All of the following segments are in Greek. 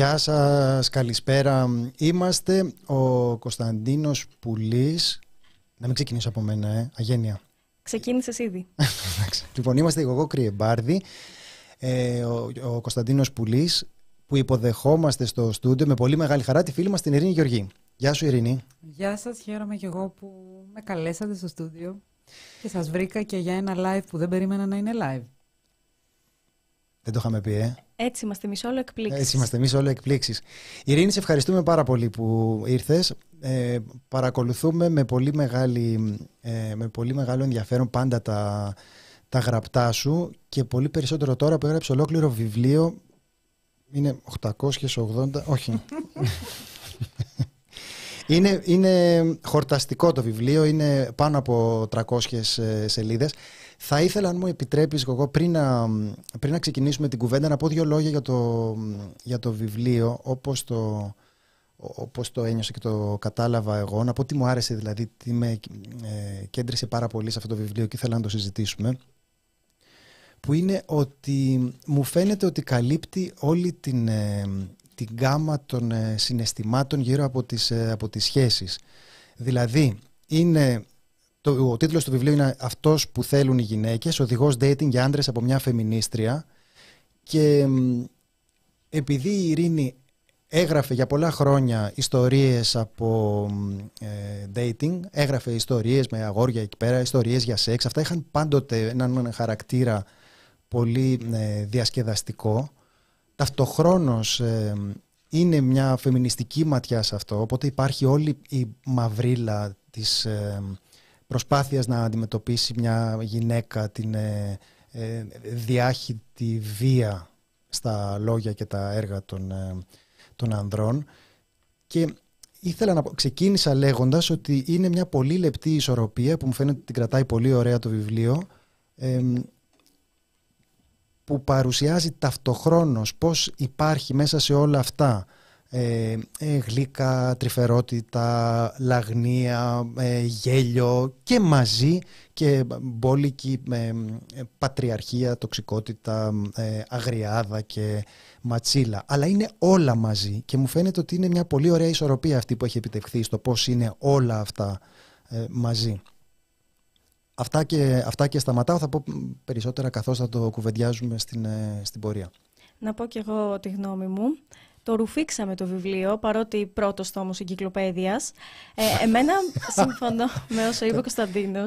Γεια σας, καλησπέρα. Είμαστε ο Κωνσταντίνος Πουλής. Να μην ξεκινήσω από μένα, ε. Αγένεια. Ξεκίνησες ήδη. λοιπόν, είμαστε εγώ, Κρυεμπάρδη, ε, ο, ο Κωνσταντίνος Πουλής, που υποδεχόμαστε στο στούντιο με πολύ μεγάλη χαρά τη φίλη μας την Ειρήνη Γεωργή. Γεια σου Ειρήνη. Γεια σας, χαίρομαι και εγώ που με καλέσατε στο στούντιο και σας βρήκα και για ένα live που δεν περίμενα να είναι live. Δεν το είχαμε πει, ε. Έτσι είμαστε εμείς, όλο εκπλήξεις. Έτσι είμαστε εμείς, όλο εκπλήξεις. Ειρήνη, σε ευχαριστούμε πάρα πολύ που ήρθες. Ε, παρακολουθούμε με πολύ, μεγάλη, ε, με πολύ μεγάλο ενδιαφέρον πάντα τα, τα γραπτά σου και πολύ περισσότερο τώρα που έγραψες ολόκληρο βιβλίο. Είναι 880. Όχι. είναι, είναι χορταστικό το βιβλίο, είναι πάνω από 300 ε, σελίδες. Θα ήθελα, αν μου επιτρέπεις, εγώ πριν να, πριν ξεκινήσουμε την κουβέντα, να πω δύο λόγια για το, για το βιβλίο, όπως το, όπως το ένιωσα και το κατάλαβα εγώ, να πω τι μου άρεσε, δηλαδή τι με ε, κέντρισε πάρα πολύ σε αυτό το βιβλίο και ήθελα να το συζητήσουμε, που είναι ότι μου φαίνεται ότι καλύπτει όλη την, ε, την γάμα των ε, συναισθημάτων γύρω από τις, ε, από τις σχέσεις. Δηλαδή, είναι το, ο τίτλος του βιβλίου είναι «Αυτός που θέλουν οι γυναίκες, οδηγός dating για άντρες από μια φεμινίστρια». Και επειδή η Ειρήνη έγραφε για πολλά χρόνια ιστορίες από ε, dating, έγραφε ιστορίες με αγόρια εκεί πέρα, ιστορίες για σεξ, αυτά είχαν πάντοτε έναν χαρακτήρα πολύ ε, διασκεδαστικό. Ταυτοχρόνως ε, είναι μια φεμινιστική ματιά σε αυτό, οπότε υπάρχει όλη η μαυρίλα της ε, προσπάθειας να αντιμετωπίσει μια γυναίκα την ε, ε, διάχυτη βία στα λόγια και τα έργα των, ε, των ανδρών και ήθελα να ξεκίνησα λέγοντας ότι είναι μια πολύ λεπτή ισορροπία που μου φαίνεται ότι την κρατάει πολύ ωραία το βιβλίο που παρουσιάζει ταυτοχρόνως πώς υπάρχει μέσα σε όλα αυτά ε, ε, γλύκα, τρυφερότητα, λαγνία, ε, γέλιο και μαζί και μπόλικη ε, πατριαρχία, τοξικότητα, αγριάδα και ματσίλα. Αλλά είναι όλα μαζί και μου φαίνεται ότι είναι μια πολύ ωραία ισορροπία αυτή που έχει επιτευχθεί στο πώς είναι όλα αυτά μαζί. Αυτά και, αυτά και σταματάω, θα πω περισσότερα καθώς θα το κουβεντιάζουμε στην, στην πορεία. Να πω κι εγώ τη γνώμη μου το ρουφήξαμε το βιβλίο, παρότι πρώτος τόμο εγκυκλοπαίδειας. Ε, εμένα συμφωνώ με όσο είπε ο Κωνσταντίνος.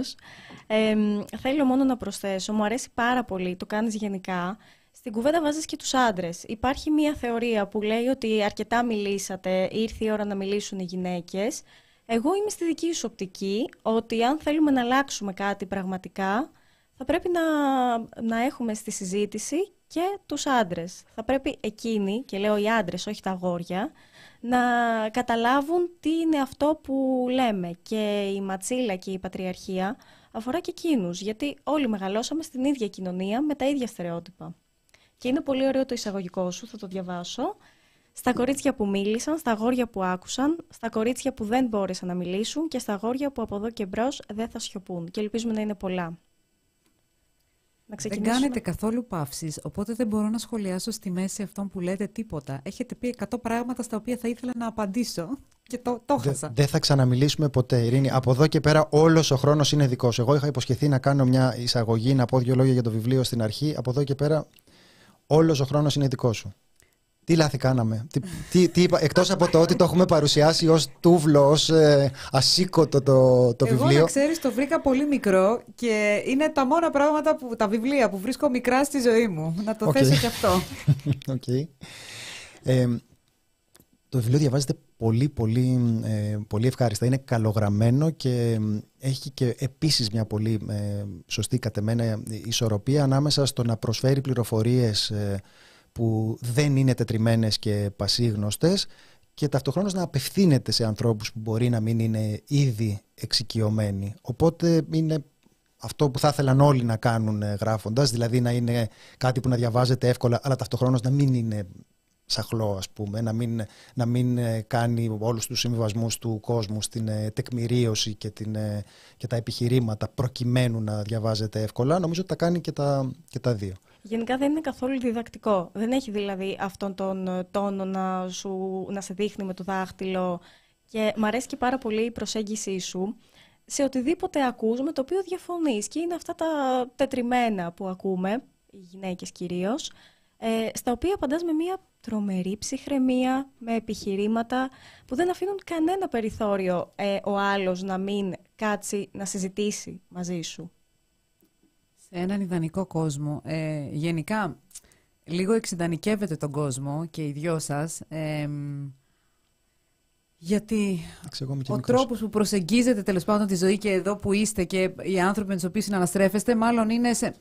θέλω μόνο να προσθέσω, μου αρέσει πάρα πολύ, το κάνεις γενικά. Στην κουβέντα βάζεις και τους άντρες. Υπάρχει μια θεωρία που λέει ότι αρκετά μιλήσατε, ήρθε η ώρα να μιλήσουν οι γυναίκες. Εγώ είμαι στη δική σου οπτική, ότι αν θέλουμε να αλλάξουμε κάτι πραγματικά, θα πρέπει να, να έχουμε στη συζήτηση και τους άντρες. Θα πρέπει εκείνοι, και λέω οι άντρες, όχι τα αγόρια, να καταλάβουν τι είναι αυτό που λέμε. Και η ματσίλα και η πατριαρχία αφορά και εκείνους, γιατί όλοι μεγαλώσαμε στην ίδια κοινωνία με τα ίδια στερεότυπα. Και είναι πολύ ωραίο το εισαγωγικό σου, θα το διαβάσω. Στα κορίτσια που μίλησαν, στα αγόρια που άκουσαν, στα κορίτσια που δεν μπόρεσαν να μιλήσουν και στα αγόρια που από εδώ και μπρος δεν θα σιωπούν. Και ελπίζουμε να είναι πολλά. Δεν κάνετε καθόλου παύσεις, οπότε δεν μπορώ να σχολιάσω στη μέση αυτών που λέτε τίποτα. Έχετε πει 100 πράγματα στα οποία θα ήθελα να απαντήσω και το, το χάσα. Δεν θα ξαναμιλήσουμε ποτέ, Ειρήνη. Από εδώ και πέρα όλος ο χρόνος είναι δικός. Εγώ είχα υποσχεθεί να κάνω μια εισαγωγή, να πω δύο λόγια για το βιβλίο στην αρχή. Από εδώ και πέρα όλος ο χρόνος είναι δικός σου. Τι λάθη κάναμε. Τι, τι, τι είπα, εκτός από το ότι το έχουμε παρουσιάσει ως τούβλο, ως ε, ασήκωτο το, το βιβλίο. Εγώ να ξέρεις το βρήκα πολύ μικρό και είναι τα μόνα πράγματα, που, τα βιβλία που βρίσκω μικρά στη ζωή μου. Να το okay. θέσω και αυτό. okay. το βιβλίο διαβάζεται πολύ, πολύ, ε, πολύ ευχάριστα. Είναι καλογραμμένο και έχει και επίσης μια πολύ ε, σωστή κατεμένα ισορροπία ανάμεσα στο να προσφέρει πληροφορίες ε, που δεν είναι τετριμένες και πασίγνωστες και ταυτοχρόνως να απευθύνεται σε ανθρώπους που μπορεί να μην είναι ήδη εξοικειωμένοι. Οπότε είναι αυτό που θα ήθελαν όλοι να κάνουν ε, γράφοντας, δηλαδή να είναι κάτι που να διαβάζεται εύκολα, αλλά ταυτοχρόνως να μην είναι σαχλό, ας πούμε, να μην, να μην ε, κάνει όλους τους συμβιβασμούς του κόσμου στην ε, τεκμηρίωση και, την, και τα επιχειρήματα προκειμένου να διαβάζεται εύκολα. Νομίζω ότι τα κάνει και τα, και τα δύο. Γενικά δεν είναι καθόλου διδακτικό. Δεν έχει δηλαδή αυτόν τον ε, τόνο να, σου, να σε δείχνει με το δάχτυλο. Και μ' αρέσει και πάρα πολύ η προσέγγιση σου σε οτιδήποτε ακούς με το οποίο διαφωνείς. Και είναι αυτά τα τετριμένα που ακούμε, οι γυναίκες κυρίως, ε, στα οποία απαντάς με μια τρομερή ψυχραιμία, με επιχειρήματα που δεν αφήνουν κανένα περιθώριο ε, ο άλλος να μην κάτσει να συζητήσει μαζί σου. Έναν ιδανικό κόσμο. Ε, γενικά, λίγο εξιδανικεύετε τον κόσμο και οι δυο σας. γιατί ο τρόπος που προσεγγίζετε τέλος πάντων τη ζωή και εδώ που είστε και οι άνθρωποι με τους οποίους συναναστρέφεστε, μάλλον είναι σε,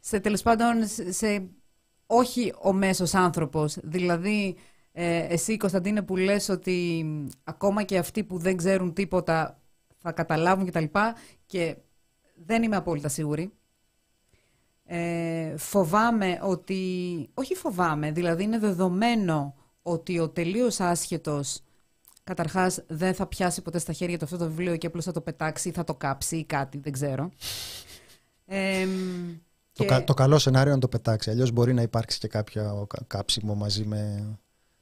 σε τέλος πάντων σε, όχι ο μέσος άνθρωπος Δηλαδή, ε, εσύ Κωνσταντίνε που λες ότι ακόμα και αυτοί που δεν ξέρουν τίποτα θα καταλάβουν κτλ. Και, και δεν είμαι απόλυτα σίγουρη ε, φοβάμαι ότι, όχι φοβάμαι, δηλαδή είναι δεδομένο ότι ο τελείως άσχετος καταρχάς δεν θα πιάσει ποτέ στα χέρια του αυτό το βιβλίο και απλώς θα το πετάξει ή θα το κάψει ή κάτι, δεν ξέρω. Ε, το, το καλό σενάριο να το πετάξει, αλλιώς μπορεί να υπάρξει και κάποιο κάψιμο μαζί με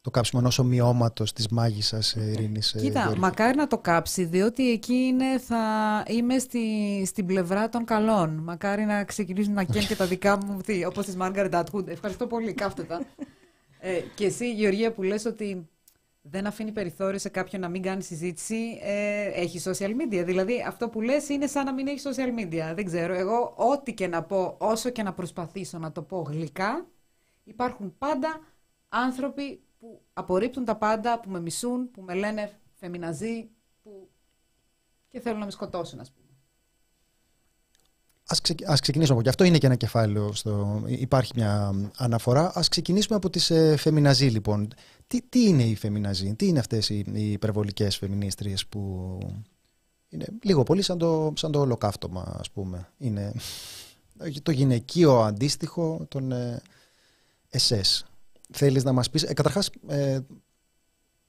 το κάψιμο ενό ομοιώματος της μάγισσας ε, Ειρήνης. Ε, Κοίτα, μακάρι να το κάψει, διότι εκεί είναι, θα είμαι στη, στην πλευρά των καλών. Μακάρι να ξεκινήσουν να καίνουν και τα δικά μου, όπως της Μάργαρετ Ατχούντ. Ευχαριστώ πολύ, κάφτε τα. ε, και εσύ, Γεωργία, που λες ότι δεν αφήνει περιθώριο σε κάποιον να μην κάνει συζήτηση, ε, έχει social media. Δηλαδή, αυτό που λες είναι σαν να μην έχει social media. Δεν ξέρω. Εγώ, ό,τι και να πω, όσο και να προσπαθήσω να το πω γλυκά, υπάρχουν πάντα άνθρωποι που απορρίπτουν τα πάντα, που με μισούν, που με λένε φεμιναζί, που και θέλουν να με σκοτώσουν, ας πούμε. Ας, ας ξεκινήσουμε από αυτό είναι και ένα κεφάλαιο, στο, υπάρχει μια αναφορά. Ας ξεκινήσουμε από τις ε, λοιπόν. Τι, τι είναι η φεμιναζί, τι είναι αυτές οι, οι υπερβολικές φεμινίστριες που είναι λίγο πολύ σαν το, σαν το ολοκαύτωμα ας πούμε. Είναι το γυναικείο αντίστοιχο των ε, θέλεις να μας πεις. Ε, καταρχάς, ε,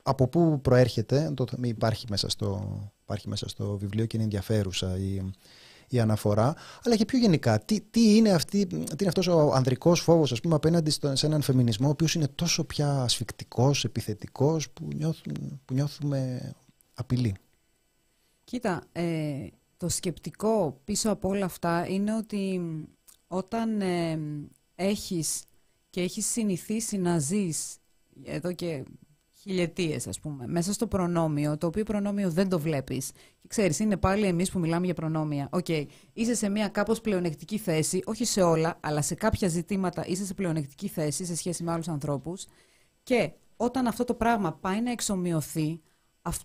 από πού προέρχεται, το, υπάρχει, μέσα στο, υπάρχει μέσα στο βιβλίο και είναι ενδιαφέρουσα η, η αναφορά, αλλά και πιο γενικά, τι, τι, είναι, αυτή, τι αυτός ο ανδρικός φόβος, ας πούμε, απέναντι σε έναν φεμινισμό, ο οποίος είναι τόσο πια ασφικτικός, επιθετικός, που, που νιώθουμε απειλή. Κοίτα, ε, το σκεπτικό πίσω από όλα αυτά είναι ότι όταν ε, έχεις και έχεις συνηθίσει να ζεις εδώ και χιλιετίες ας πούμε, μέσα στο προνόμιο, το οποίο προνόμιο δεν το βλέπεις. Και ξέρεις, είναι πάλι εμείς που μιλάμε για προνόμια. Οκ, okay. είσαι σε μια κάπως πλεονεκτική θέση, όχι σε όλα, αλλά σε κάποια ζητήματα είσαι σε πλεονεκτική θέση σε σχέση με άλλους ανθρώπους. Και όταν αυτό το πράγμα πάει να εξομοιωθεί,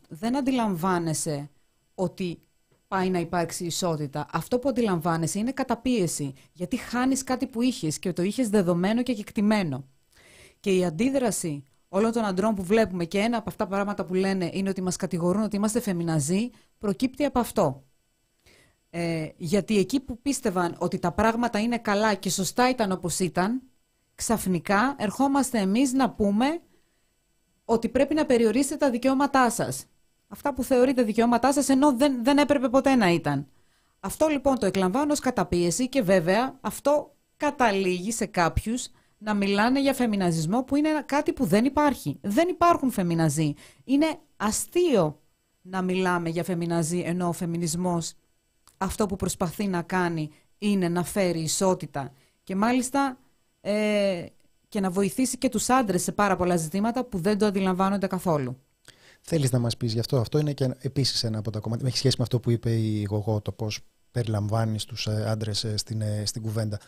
δεν αντιλαμβάνεσαι ότι πάει να υπάρξει ισότητα. Αυτό που αντιλαμβάνεσαι είναι καταπίεση. Γιατί χάνεις κάτι που είχες και το είχες δεδομένο και κεκτημένο. Και η αντίδραση όλων των αντρών που βλέπουμε και ένα από αυτά τα πράγματα που λένε είναι ότι μας κατηγορούν ότι είμαστε φεμιναζοί, προκύπτει από αυτό. Ε, γιατί εκεί που πίστευαν ότι τα πράγματα είναι καλά και σωστά ήταν όπως ήταν, ξαφνικά ερχόμαστε εμείς να πούμε ότι πρέπει να περιορίσετε τα δικαιώματά σας. Αυτά που θεωρείτε δικαιώματά σας, ενώ δεν, δεν έπρεπε ποτέ να ήταν. Αυτό λοιπόν το εκλαμβάνω ως καταπίεση και βέβαια αυτό καταλήγει σε κάποιους να μιλάνε για φεμιναζισμό που είναι κάτι που δεν υπάρχει. Δεν υπάρχουν φεμιναζοί. Είναι αστείο να μιλάμε για φεμιναζοί ενώ ο φεμινισμός αυτό που προσπαθεί να κάνει είναι να φέρει ισότητα και μάλιστα ε, και να βοηθήσει και τους άντρες σε πάρα πολλά ζητήματα που δεν το αντιλαμβάνονται καθόλου. Θέλεις να μας πεις γι' αυτό. Αυτό είναι και επίσης ένα από τα κομμάτια. Έχει σχέση με αυτό που είπε η Γογό, το πώς περιλαμβάνεις τους ε, άντρες ε, στην, ε, στην κουβέντα.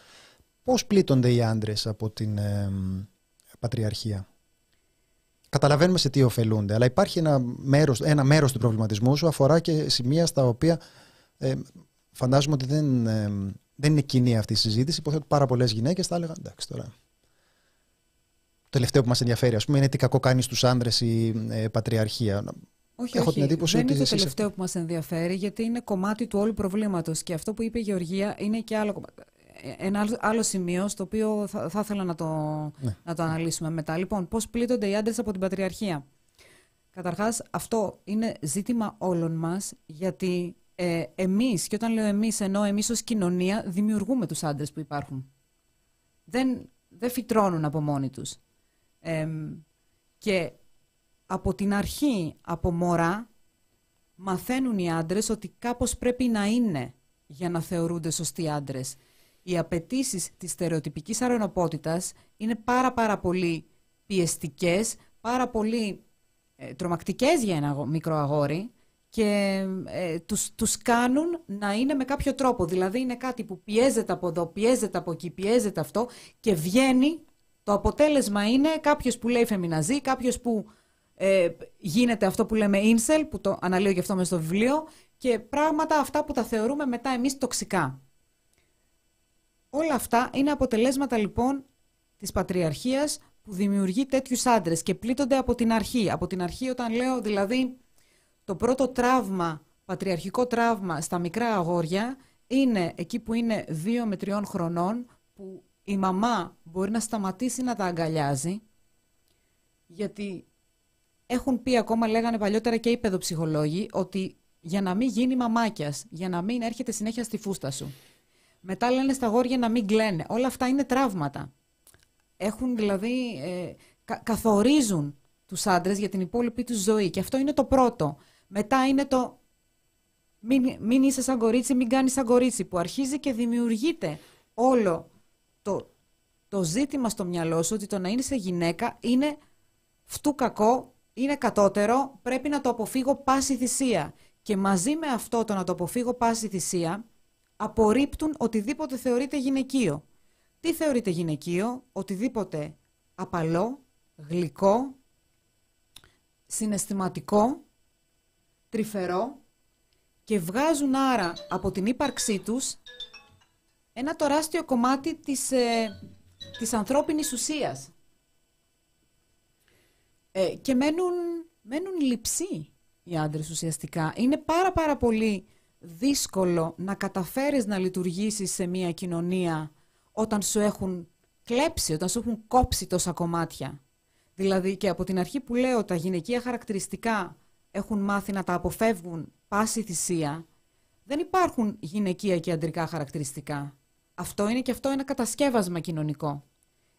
Πώ πλήττονται οι άντρες από την πατριαρχία. Καταλαβαίνουμε σε τι ωφελούνται, αλλά υπάρχει ένα μέρος, ένα μέρος του προβληματισμού σου αφορά και σημεία στα οποία φαντάζομαι ότι δεν, δεν είναι κοινή αυτή η συζήτηση. Υποθέτω πάρα πολλές γυναίκες θα έλεγαν εντάξει τώρα τελευταίο που μας ενδιαφέρει, ας πούμε, είναι τι κακό κάνει στους άντρες η ε, πατριαρχία. Όχι, Έχω όχι. Την εντύπωση δεν είναι το τελευταίο που μας ενδιαφέρει, γιατί είναι κομμάτι του όλου προβλήματος. Και αυτό που είπε η Γεωργία είναι και άλλο κομμάτι. Ε, ένα άλλο σημείο στο οποίο θα, θα ήθελα να το, ναι. να το αναλύσουμε μετά. Λοιπόν, πώς πλήττονται οι άντρες από την πατριαρχία. Καταρχάς, αυτό είναι ζήτημα όλων μας, γιατί ε, εμείς, και όταν λέω εμείς, ενώ εμείς ως κοινωνία, δημιουργούμε τους άντρες που υπάρχουν. Δεν, δεν φυτρώνουν από μόνοι τους και από την αρχή, από μωρά, μαθαίνουν οι άντρες ότι κάπως πρέπει να είναι για να θεωρούνται σωστοί άντρες. Οι απαιτήσει της στερεοτυπικής αρενοπότητας είναι πάρα πάρα πολύ πιεστικές, πάρα πολύ ε, τρομακτικές για ένα μικρό αγόρι και ε, τους, τους κάνουν να είναι με κάποιο τρόπο. Δηλαδή είναι κάτι που πιέζεται από εδώ, πιέζεται από εκεί, πιέζεται αυτό και βγαίνει το αποτέλεσμα είναι κάποιος που λέει φεμιναζή, κάποιος που ε, γίνεται αυτό που λέμε incel, που το αναλύω και αυτό με στο βιβλίο, και πράγματα αυτά που τα θεωρούμε μετά εμείς τοξικά. Όλα αυτά είναι αποτελέσματα λοιπόν της πατριαρχίας που δημιουργεί τέτοιους άντρες και πλήττονται από την αρχή. Από την αρχή όταν λέω δηλαδή το πρώτο τραύμα, πατριαρχικό τραύμα στα μικρά αγόρια είναι εκεί που είναι 2 με 3 χρονών που η μαμά μπορεί να σταματήσει να τα αγκαλιάζει, γιατί έχουν πει ακόμα, λέγανε παλιότερα και οι παιδοψυχολόγοι, ότι για να μην γίνει μαμάκιας, για να μην έρχεται συνέχεια στη φούστα σου. Μετά λένε στα γόρια να μην κλαίνε. Όλα αυτά είναι τραύματα. Έχουν δηλαδή, ε, καθορίζουν τους άντρες για την υπόλοιπη τους ζωή. Και αυτό είναι το πρώτο. Μετά είναι το μην, μην είσαι σαν κορίτσι, μην κάνεις σαν κορίτσι, που αρχίζει και δημιουργείται όλο το, το ζήτημα στο μυαλό σου ότι το να είναι σε γυναίκα είναι φτού κακό, είναι κατώτερο, πρέπει να το αποφύγω πάση θυσία. Και μαζί με αυτό το να το αποφύγω πάση θυσία, απορρίπτουν οτιδήποτε θεωρείται γυναικείο. Τι θεωρείται γυναικείο, οτιδήποτε απαλό, γλυκό, συναισθηματικό, τρυφερό και βγάζουν άρα από την ύπαρξή τους ένα τεράστιο κομμάτι της, ε, της ανθρώπινης ουσίας. Ε, και μένουν, μένουν λειψοί οι άντρες ουσιαστικά. Είναι πάρα πάρα πολύ δύσκολο να καταφέρεις να λειτουργήσεις σε μια κοινωνία όταν σου έχουν κλέψει, όταν σου έχουν κόψει τόσα κομμάτια. Δηλαδή και από την αρχή που λέω τα γυναικεία χαρακτηριστικά έχουν μάθει να τα αποφεύγουν πάση θυσία, δεν υπάρχουν γυναικεία και αντρικά χαρακτηριστικά αυτό είναι και αυτό ένα κατασκεύασμα κοινωνικό.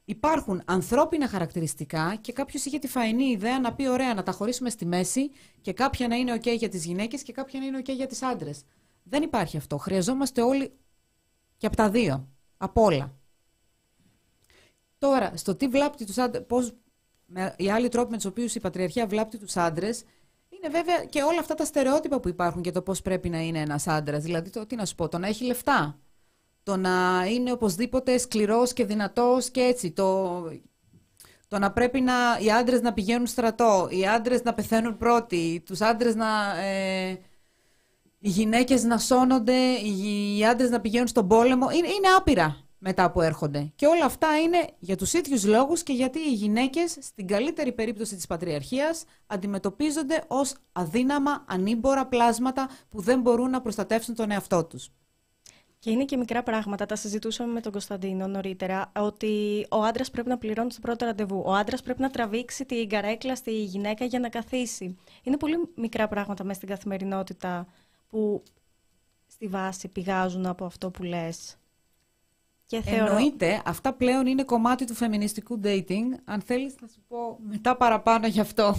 Υπάρχουν ανθρώπινα χαρακτηριστικά και κάποιος είχε τη φαϊνή ιδέα να πει: Ωραία, να τα χωρίσουμε στη μέση και κάποια να είναι OK για τις γυναίκες και κάποια να είναι OK για τις άντρες. Δεν υπάρχει αυτό. Χρειαζόμαστε όλοι και από τα δύο. Από όλα. Τώρα, στο τι βλάπτει τους άντρες, πώς οι άλλοι τρόποι με τους οποίους η πατριαρχία βλάπτει τους άντρες, είναι βέβαια και όλα αυτά τα στερεότυπα που υπάρχουν για το πώς πρέπει να είναι ένας άντρας. Δηλαδή, το τι να σου πω, το να έχει λεφτά, το να είναι οπωσδήποτε σκληρός και δυνατός και έτσι, το, το να πρέπει να, οι άντρες να πηγαίνουν στρατό, οι άντρες να πεθαίνουν πρώτοι, τους άντρες να... Ε, οι γυναίκες να σώνονται, οι άντρες να πηγαίνουν στον πόλεμο, είναι, είναι άπειρα μετά που έρχονται. Και όλα αυτά είναι για τους ίδιους λόγους και γιατί οι γυναίκες στην καλύτερη περίπτωση της πατριαρχίας αντιμετωπίζονται ως αδύναμα, ανήμπορα πλάσματα που δεν μπορούν να προστατεύσουν τον εαυτό τους. Και είναι και μικρά πράγματα. Τα συζητούσαμε με τον Κωνσταντίνο νωρίτερα. Ότι ο άντρας πρέπει να πληρώνει το πρώτο ραντεβού. Ο άντρας πρέπει να τραβήξει την καρέκλα στη γυναίκα για να καθίσει. Είναι πολύ μικρά πράγματα μέσα στην καθημερινότητα που στη βάση πηγάζουν από αυτό που λες. Εννοείται, αυτά πλέον είναι κομμάτι του φεμινιστικού dating. Αν θέλεις να σου πω μετά παραπάνω γι' αυτό.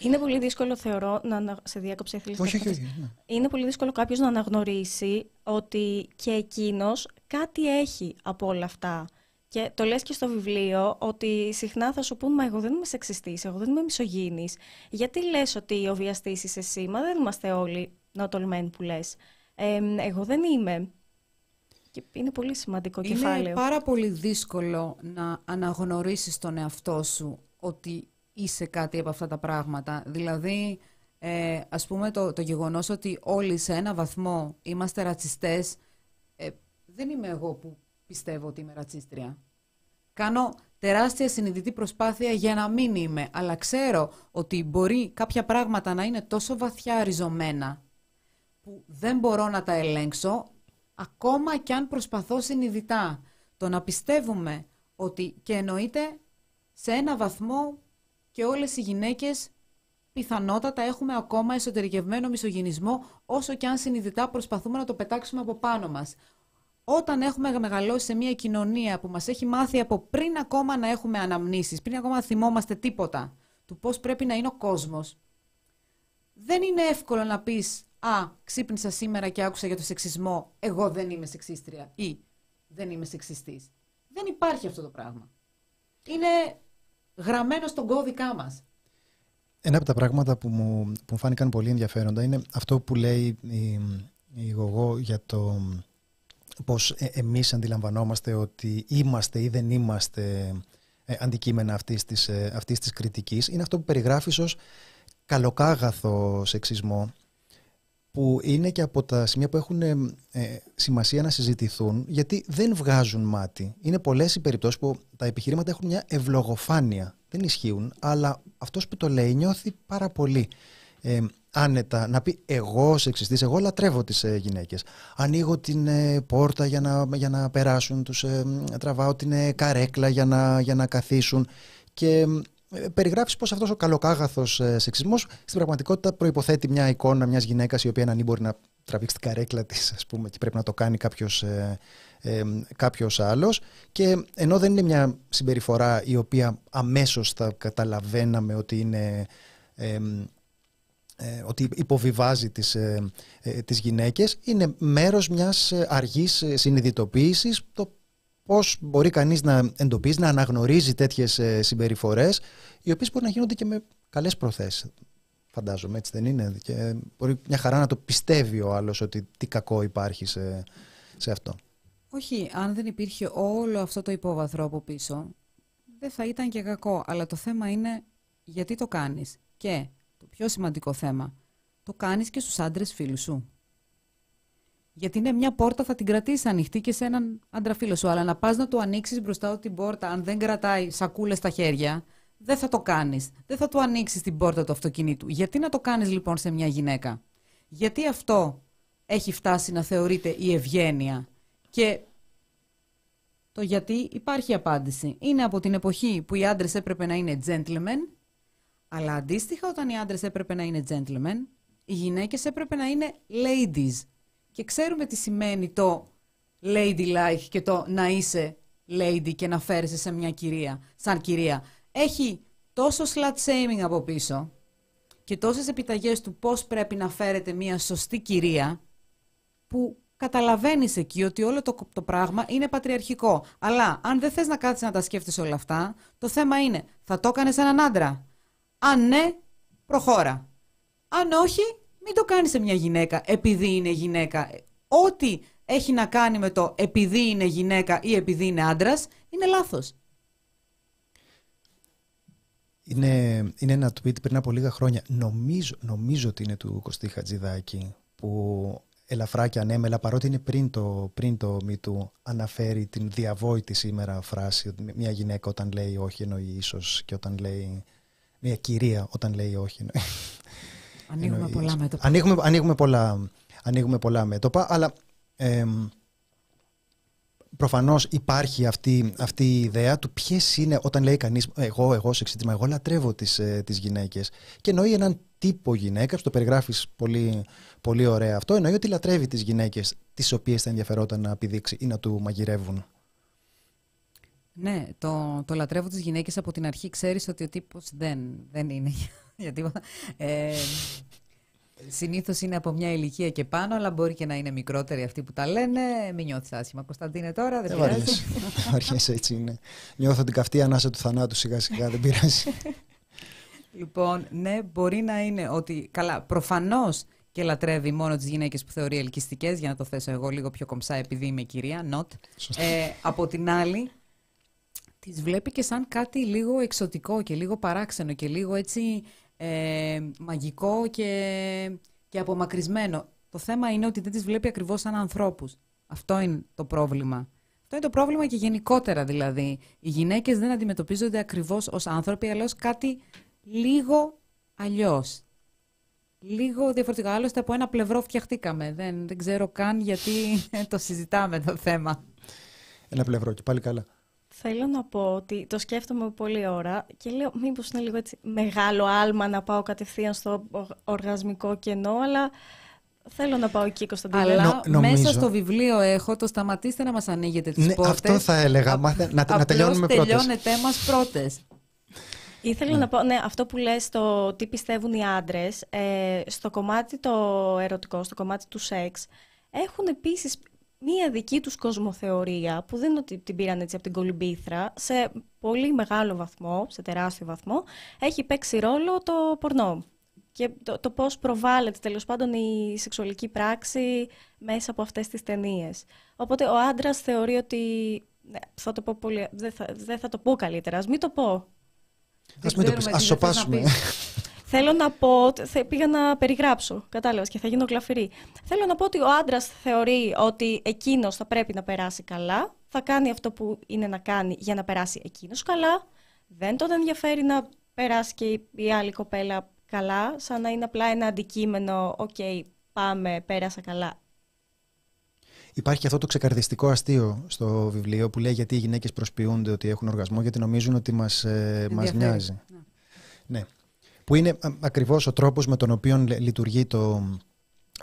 Είναι πολύ δύσκολο, θεωρώ, να σε διάκοψε, ναι. Είναι πολύ δύσκολο κάποιος να αναγνωρίσει ότι και εκείνος κάτι έχει από όλα αυτά. Και το λες και στο βιβλίο ότι συχνά θα σου πούν «Μα εγώ δεν είμαι σεξιστής, εγώ δεν είμαι μισογίνης». Γιατί λες ότι ο βιαστής είσαι εσύ, μα δεν είμαστε όλοι να all που λες. εγώ δεν είμαι. Και είναι πολύ σημαντικό είναι κεφάλαιο. Είναι πάρα πολύ δύσκολο να αναγνωρίσεις τον εαυτό σου ότι είσαι κάτι από αυτά τα πράγματα. Δηλαδή, ε, ας πούμε το, το γεγονός ότι όλοι σε ένα βαθμό είμαστε ρατσιστές, ε, δεν είμαι εγώ που πιστεύω ότι είμαι ρατσίστρια. Κάνω τεράστια συνειδητή προσπάθεια για να μην είμαι, αλλά ξέρω ότι μπορεί κάποια πράγματα να είναι τόσο βαθιά ριζωμένα που δεν μπορώ να τα ελέγξω, ακόμα και αν προσπαθώ συνειδητά. Το να πιστεύουμε ότι και εννοείται σε ένα βαθμό και όλες οι γυναίκες πιθανότατα έχουμε ακόμα εσωτερικευμένο μισογενισμό όσο και αν συνειδητά προσπαθούμε να το πετάξουμε από πάνω μας. Όταν έχουμε μεγαλώσει σε μια κοινωνία που μας έχει μάθει από πριν ακόμα να έχουμε αναμνήσεις, πριν ακόμα να θυμόμαστε τίποτα του πώς πρέπει να είναι ο κόσμος, δεν είναι εύκολο να πεις «Α, ξύπνησα σήμερα και άκουσα για το σεξισμό, εγώ δεν είμαι σεξίστρια» ή «Δεν είμαι σεξιστής». Δεν υπάρχει αυτό το πράγμα. Είναι γραμμένο στον κώδικά μας. Ένα από τα πράγματα που μου, που φάνηκαν πολύ ενδιαφέροντα είναι αυτό που λέει η, Γογό για το πώς ε, εμείς αντιλαμβανόμαστε ότι είμαστε ή δεν είμαστε ε, αντικείμενα αυτής της, ε, αυτής της κριτικής. Είναι αυτό που περιγράφεις ως καλοκάγαθο σεξισμό που είναι και από τα σημεία που έχουν ε, σημασία να συζητηθούν, γιατί δεν βγάζουν μάτι. Είναι πολλές οι περιπτώσεις που τα επιχειρήματα έχουν μια ευλογοφάνεια. Δεν ισχύουν, αλλά αυτός που το λέει νιώθει πάρα πολύ άνετα να πει εγώ σεξιστή, εγώ λατρεύω τις ε, γυναίκες. Ανοίγω την ε, πόρτα για να, για να περάσουν τους, τραβάω την ε, καρέκλα για να, για να καθίσουν και ε, περιγράψει πώς αυτός ο καλοκάγαθος ε, σεξισμός στην πραγματικότητα προποθέτει μια εικόνα μιας γυναίκας η οποία ανή μπορεί να τραβήξει την καρέκλα της, ας πούμε, και πρέπει να το κάνει κάποιος ε, ε, κάποιος άλλος και ενώ δεν είναι μια συμπεριφορά η οποία αμέσως θα καταλαβαίναμε ότι είναι ότι υποβιβάζει τις, τις γυναίκες είναι μέρος μιας αργής συνειδητοποίησης το Πώς μπορεί κανείς να εντοπίζει, να αναγνωρίζει τέτοιες συμπεριφορές, οι οποίες μπορεί να γίνονται και με καλές προθέσεις. Φαντάζομαι, έτσι δεν είναι. Και μπορεί μια χαρά να το πιστεύει ο άλλος ότι τι κακό υπάρχει σε, αυτό. Όχι, αν δεν υπήρχε όλο αυτό το υπόβαθρο από πίσω, δεν θα ήταν και κακό. Αλλά το θέμα είναι γιατί το κάνεις. Και το πιο σημαντικό θέμα, το κάνεις και στους άντρες φίλους σου. Γιατί είναι μια πόρτα θα την κρατήσεις ανοιχτή και σε έναν άντρα φίλο σου. Αλλά να πας να του ανοίξεις μπροστά του την πόρτα, αν δεν κρατάει σακούλες στα χέρια, δεν θα το κάνεις. Δεν θα του ανοίξεις την πόρτα του αυτοκινήτου. Γιατί να το κάνεις λοιπόν σε μια γυναίκα. Γιατί αυτό έχει φτάσει να θεωρείται η ευγένεια. Και το γιατί υπάρχει απάντηση. Είναι από την εποχή που οι άντρες έπρεπε να είναι gentlemen, αλλά αντίστοιχα όταν οι άντρες έπρεπε να είναι gentlemen, οι γυναίκες έπρεπε να είναι ladies και ξέρουμε τι σημαίνει το ladylike και το να είσαι lady και να φέρεσαι σε μια κυρία, σαν κυρία. Έχει τόσο slut shaming από πίσω και τόσες επιταγές του πώς πρέπει να φέρετε μια σωστή κυρία που καταλαβαίνεις εκεί ότι όλο το, το πράγμα είναι πατριαρχικό. Αλλά αν δεν θες να κάτσεις να τα σκέφτεσαι όλα αυτά, το θέμα είναι θα το έκανες έναν άντρα. Αν ναι, προχώρα. Αν όχι, μην το κάνεις σε μια γυναίκα επειδή είναι γυναίκα. Ό,τι έχει να κάνει με το επειδή είναι γυναίκα ή επειδή είναι άντρας, είναι λάθος. Είναι, είναι ένα tweet πριν από λίγα χρόνια. Νομίζω, νομίζω ότι είναι του Κωστή Χατζηδάκη που ελαφρά και ανέμελα, παρότι είναι πριν το, πριν το του αναφέρει την διαβόητη σήμερα φράση ότι μια γυναίκα όταν λέει όχι εννοεί ίσως και όταν λέει μια κυρία όταν λέει όχι εννοεί Ανοίγουμε πολλά μέτωπα. Ανοίγουμε, ανοίγουμε, πολλά, ανοίγουμε πολλά μέτωπα, αλλά ε, προφανώς υπάρχει αυτή, αυτή η ιδέα του ποιες είναι, όταν λέει κανείς εγώ, εγώ εξήτημα, εγώ λατρεύω τις, ε, τις γυναίκες και εννοεί έναν τύπο γυναίκα, το περιγράφεις πολύ, πολύ ωραία αυτό, εννοεί ότι λατρεύει τις γυναίκες τις οποίες θα ενδιαφερόταν να επιδείξει ή να του μαγειρεύουν. Ναι, το, το λατρεύω τις γυναίκες από την αρχή ξέρεις ότι ο τύπος δεν, δεν είναι γιατί ε, συνήθως είναι από μια ηλικία και πάνω, αλλά μπορεί και να είναι μικρότεροι αυτοί που τα λένε. Μην νιώθεις άσχημα, Κωνσταντίνε, τώρα δεν ε, πειράζει. Βαριέσαι, έτσι είναι. Νιώθω την καυτή ανάσα του θανάτου σιγά σιγά, δεν πειράζει. Λοιπόν, ναι, μπορεί να είναι ότι, καλά, προφανώς και λατρεύει μόνο τις γυναίκες που θεωρεί ελκυστικές, για να το θέσω εγώ λίγο πιο κομψά, επειδή είμαι κυρία, not. Ε, από την άλλη, τις βλέπει και σαν κάτι λίγο εξωτικό και λίγο παράξενο και λίγο έτσι ε, μαγικό και, και απομακρυσμένο. Το θέμα είναι ότι δεν τις βλέπει ακριβώς σαν ανθρώπους. Αυτό είναι το πρόβλημα. Αυτό είναι το πρόβλημα και γενικότερα δηλαδή. Οι γυναίκες δεν αντιμετωπίζονται ακριβώς ως άνθρωποι, αλλά ως κάτι λίγο αλλιώς. Λίγο διαφορετικά. Άλλωστε από ένα πλευρό φτιαχτήκαμε. Δεν, δεν ξέρω καν γιατί το συζητάμε το θέμα. Ένα πλευρό και πάλι καλά. Θέλω να πω ότι το σκέφτομαι πολλή ώρα και λέω μήπως είναι λίγο έτσι μεγάλο άλμα να πάω κατευθείαν στο οργασμικό κενό, αλλά θέλω να πάω εκεί, Κωνσταντίνα. Αλλά μέσα στο βιβλίο έχω το σταματήστε να μας ανοίγετε τις ναι, Αυτό θα έλεγα, μάθε, να, να τελειώνουμε πρώτες. τελειώνετε μας πρώτες. Ήθελα να ναι. πω, ναι, αυτό που λες το τι πιστεύουν οι άντρες, ε, στο κομμάτι το ερωτικό, στο κομμάτι του σεξ, έχουν επίσης μία δική τους κοσμοθεωρία που δεν είναι ότι την πήραν έτσι από την κολυμπήθρα σε πολύ μεγάλο βαθμό, σε τεράστιο βαθμό έχει παίξει ρόλο το πορνό και το, το πώς προβάλλεται τέλος πάντων η σεξουαλική πράξη μέσα από αυτές τις ταινίες. Οπότε ο άντρας θεωρεί ότι ναι, θα το πω πολύ, δεν, θα, δεν θα το πω καλύτερα, ας μην το πω. Ας μην το πεις, ας σοπάσουμε. Θέλω να πω, πήγα να περιγράψω, κατάλαβες και θα γίνω κλαφηρή. Θέλω να πω ότι ο άντρας θεωρεί ότι εκείνος θα πρέπει να περάσει καλά, θα κάνει αυτό που είναι να κάνει για να περάσει εκείνος καλά. Δεν τον ενδιαφέρει να περάσει και η άλλη κοπέλα καλά, σαν να είναι απλά ένα αντικείμενο. Οκ, okay, πάμε, πέρασα καλά. Υπάρχει και αυτό το ξεκαρδιστικό αστείο στο βιβλίο που λέει γιατί οι γυναίκες προσποιούνται ότι έχουν οργασμό, γιατί νομίζουν ότι μας ε, μας νοιάζει. ναι. ναι που είναι ε, ακριβώς ο τρόπος με τον οποίο λειτουργεί το,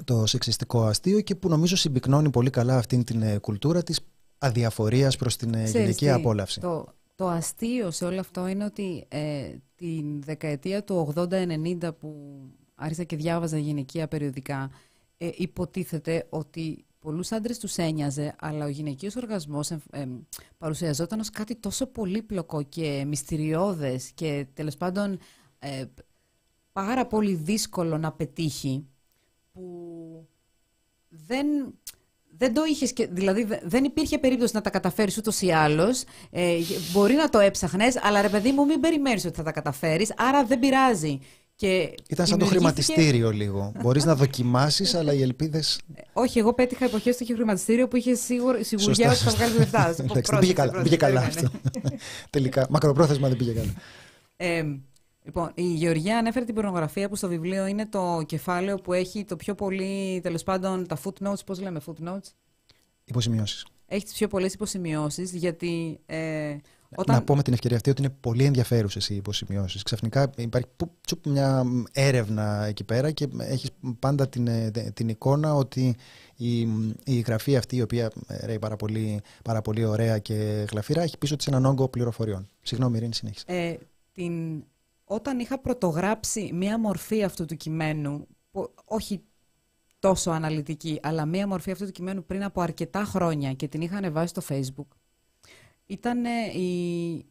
το σεξιστικό αστείο και που νομίζω συμπυκνώνει πολύ καλά αυτήν την ε, κουλτούρα της αδιαφορίας προς την ε, γυναικεία απόλαυση. Το, το αστείο σε όλο αυτό είναι ότι ε, την δεκαετία του 80-90 που άρχισα και διάβαζα γυναικεία περιοδικά υποτίθεται ότι πολλούς άντρες τους ένοιαζε αλλά ο γυναικείος οργασμός παρουσιαζόταν ως κάτι τόσο πολύπλοκο και μυστηριώδες και τέλος πάντων πάρα πολύ δύσκολο να πετύχει που δεν, δεν το είχες και, δηλαδή δεν υπήρχε περίπτωση να τα καταφέρεις ούτως ή άλλως. Ε, μπορεί να το έψαχνες, αλλά ρε παιδί μου μην περιμένεις ότι θα τα καταφέρεις, άρα δεν πειράζει. Και Ήταν σαν το χρηματιστήριο λίγο. Μπορείς να δοκιμάσεις, αλλά οι ελπίδες. Ε, όχι, εγώ πέτυχα εποχές στο χρηματιστήριο που είχε σίγουρα σιγουριά ότι θα βγάλεις λεφτά. Δεν πήγε καλά, πήγε καλά αυτό. Τελικά. Μακροπρόθεσμα δεν πήγε καλά. Λοιπόν, η Γεωργία ανέφερε την πορνογραφία που στο βιβλίο είναι το κεφάλαιο που έχει το πιο πολύ, τέλος πάντων, τα footnotes. Πώς λέμε footnotes, Υποσημειώσεις. Έχει τις πιο πολλές υποσημειώσεις, γιατί. Ε, όταν... Να πω με την ευκαιρία αυτή ότι είναι πολύ ενδιαφέρουσες οι υποσημειώσεις. Ξαφνικά υπάρχει μια έρευνα εκεί πέρα και έχεις πάντα την, ε, την εικόνα ότι η, η γραφή αυτή, η οποία ρέει πάρα πολύ, πάρα πολύ ωραία και γλαφύρα, έχει πίσω της έναν όγκο πληροφοριών. Συγγνώμη, Ειρήνη, συνέχισε. Ε, την όταν είχα πρωτογράψει μία μορφή αυτού του κειμένου, όχι τόσο αναλυτική, αλλά μία μορφή αυτού του κειμένου πριν από αρκετά χρόνια και την είχα ανεβάσει στο facebook, ήταν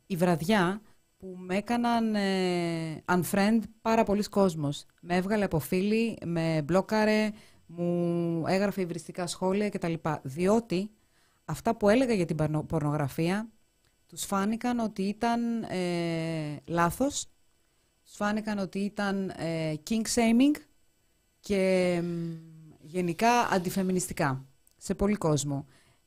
η, βραδιά που με έκαναν ε, unfriend πάρα πολλοί κόσμος. Με έβγαλε από φίλοι, με μπλόκαρε, μου έγραφε υβριστικά σχόλια κτλ. Διότι αυτά που έλεγα για την πορνογραφία τους φάνηκαν ότι ήταν ε, λάθος φάνηκαν ότι ήταν ε, king shaming και γενικά αντιφεμινιστικά σε πολύ κόσμο.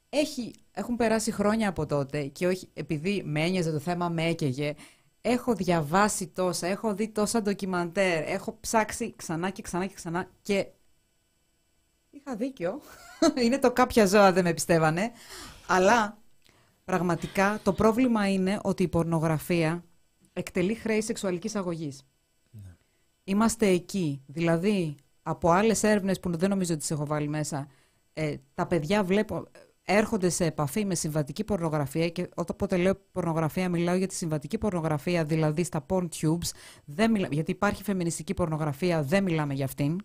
Έχει, έχουν περάσει χρόνια από τότε και όχι επειδή με ένοιαζε το θέμα, με έκαιγε. Έχω διαβάσει τόσα, έχω δει τόσα ντοκιμαντέρ, έχω ψάξει ξανά και ξανά και ξανά και είχα δίκιο. είναι το κάποια ζώα δεν με πιστεύανε. Αλλά πραγματικά το πρόβλημα είναι ότι η πορνογραφία εκτελεί χρέη σεξουαλικής αγωγής. Ναι. Είμαστε εκεί. Δηλαδή, από άλλες έρευνες που δεν νομίζω ότι τις έχω βάλει μέσα, ε, τα παιδιά βλέπω, ε, έρχονται σε επαφή με συμβατική πορνογραφία και όταν λέω πορνογραφία μιλάω για τη συμβατική πορνογραφία, δηλαδή στα porn tubes, δεν μιλά, γιατί υπάρχει φεμινιστική πορνογραφία, δεν μιλάμε για αυτήν.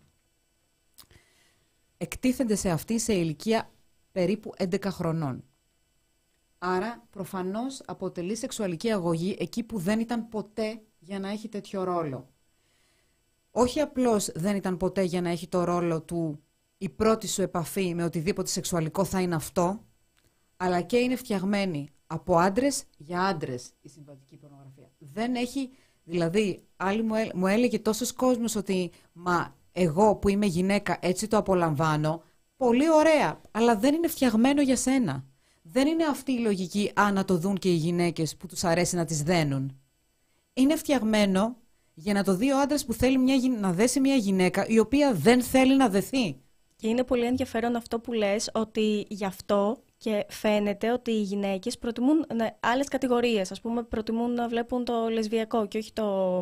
Εκτίθενται σε αυτή σε ηλικία περίπου 11 χρονών. Άρα προφανώς αποτελεί σεξουαλική αγωγή εκεί που δεν ήταν ποτέ για να έχει τέτοιο ρόλο. Όχι απλώς δεν ήταν ποτέ για να έχει το ρόλο του η πρώτη σου επαφή με οτιδήποτε σεξουαλικό θα είναι αυτό, αλλά και είναι φτιαγμένη από άντρες για άντρες η συμβατική πορνογραφία. Δεν έχει, δηλαδή, άλλοι μου, έλεγε τόσος κόσμος ότι μα εγώ που είμαι γυναίκα έτσι το απολαμβάνω, πολύ ωραία, αλλά δεν είναι φτιαγμένο για σένα δεν είναι αυτή η λογική αν να το δουν και οι γυναίκες που τους αρέσει να τις δένουν. Είναι φτιαγμένο για να το δει ο άντρας που θέλει μια, να δέσει μια γυναίκα η οποία δεν θέλει να δεθεί. Και είναι πολύ ενδιαφέρον αυτό που λες ότι γι' αυτό και φαίνεται ότι οι γυναίκες προτιμούν ναι, άλλες κατηγορίες. Ας πούμε προτιμούν να βλέπουν το λεσβιακό και όχι το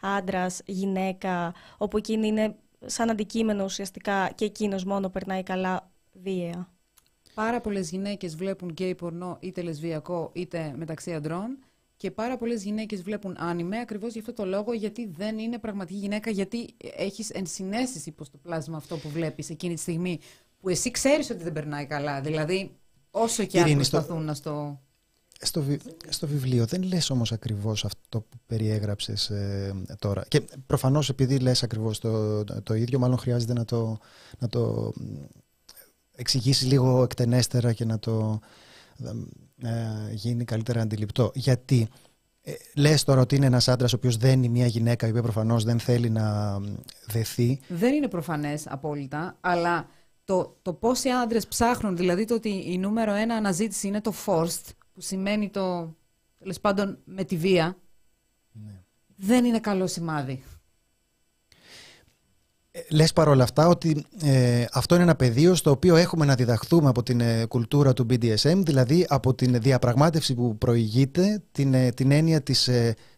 άντρας, γυναίκα, όπου εκείνη είναι σαν αντικείμενο ουσιαστικά και εκείνος μόνο περνάει καλά βία. Πάρα πολλές γυναίκες βλέπουν γκέι πορνό είτε λεσβιακό είτε μεταξύ αντρών. Και πάρα πολλές γυναίκες βλέπουν άνιμε ακριβώς γι' αυτό το λόγο, γιατί δεν είναι πραγματική γυναίκα, γιατί έχεις ενσυναίσθηση προ το πλάσμα αυτό που βλέπεις εκείνη τη στιγμή που εσύ ξέρεις ότι δεν περνάει καλά. Δηλαδή, όσο και αν προσπαθούν στο... να στο. Στο, βι... στο βιβλίο δεν λες όμως ακριβώς αυτό που περιέγραψες ε, τώρα και προφανώς, επειδή λες ακριβώς το, το, το ίδιο μάλλον χρειάζεται να το, να το εξηγήσει λίγο εκτενέστερα και να το ε, γίνει καλύτερα αντιληπτό. Γιατί ε, λες τώρα ότι είναι ένας άντρας ο οποίος είναι μια γυναίκα η οποία προφανώς δεν θέλει να δεθεί. Δεν είναι προφανές απόλυτα, αλλά το, το πόσοι άντρες ψάχνουν, δηλαδή το ότι η νούμερο ένα αναζήτηση είναι το forced, που σημαίνει το, τέλος πάντων, με τη βία, ναι. δεν είναι καλό σημάδι. Ε, λες παρόλα αυτά ότι ε, αυτό είναι ένα πεδίο στο οποίο έχουμε να διδαχθούμε από την ε, κουλτούρα του BDSM, δηλαδή από την διαπραγμάτευση που προηγείται, την, την έννοια της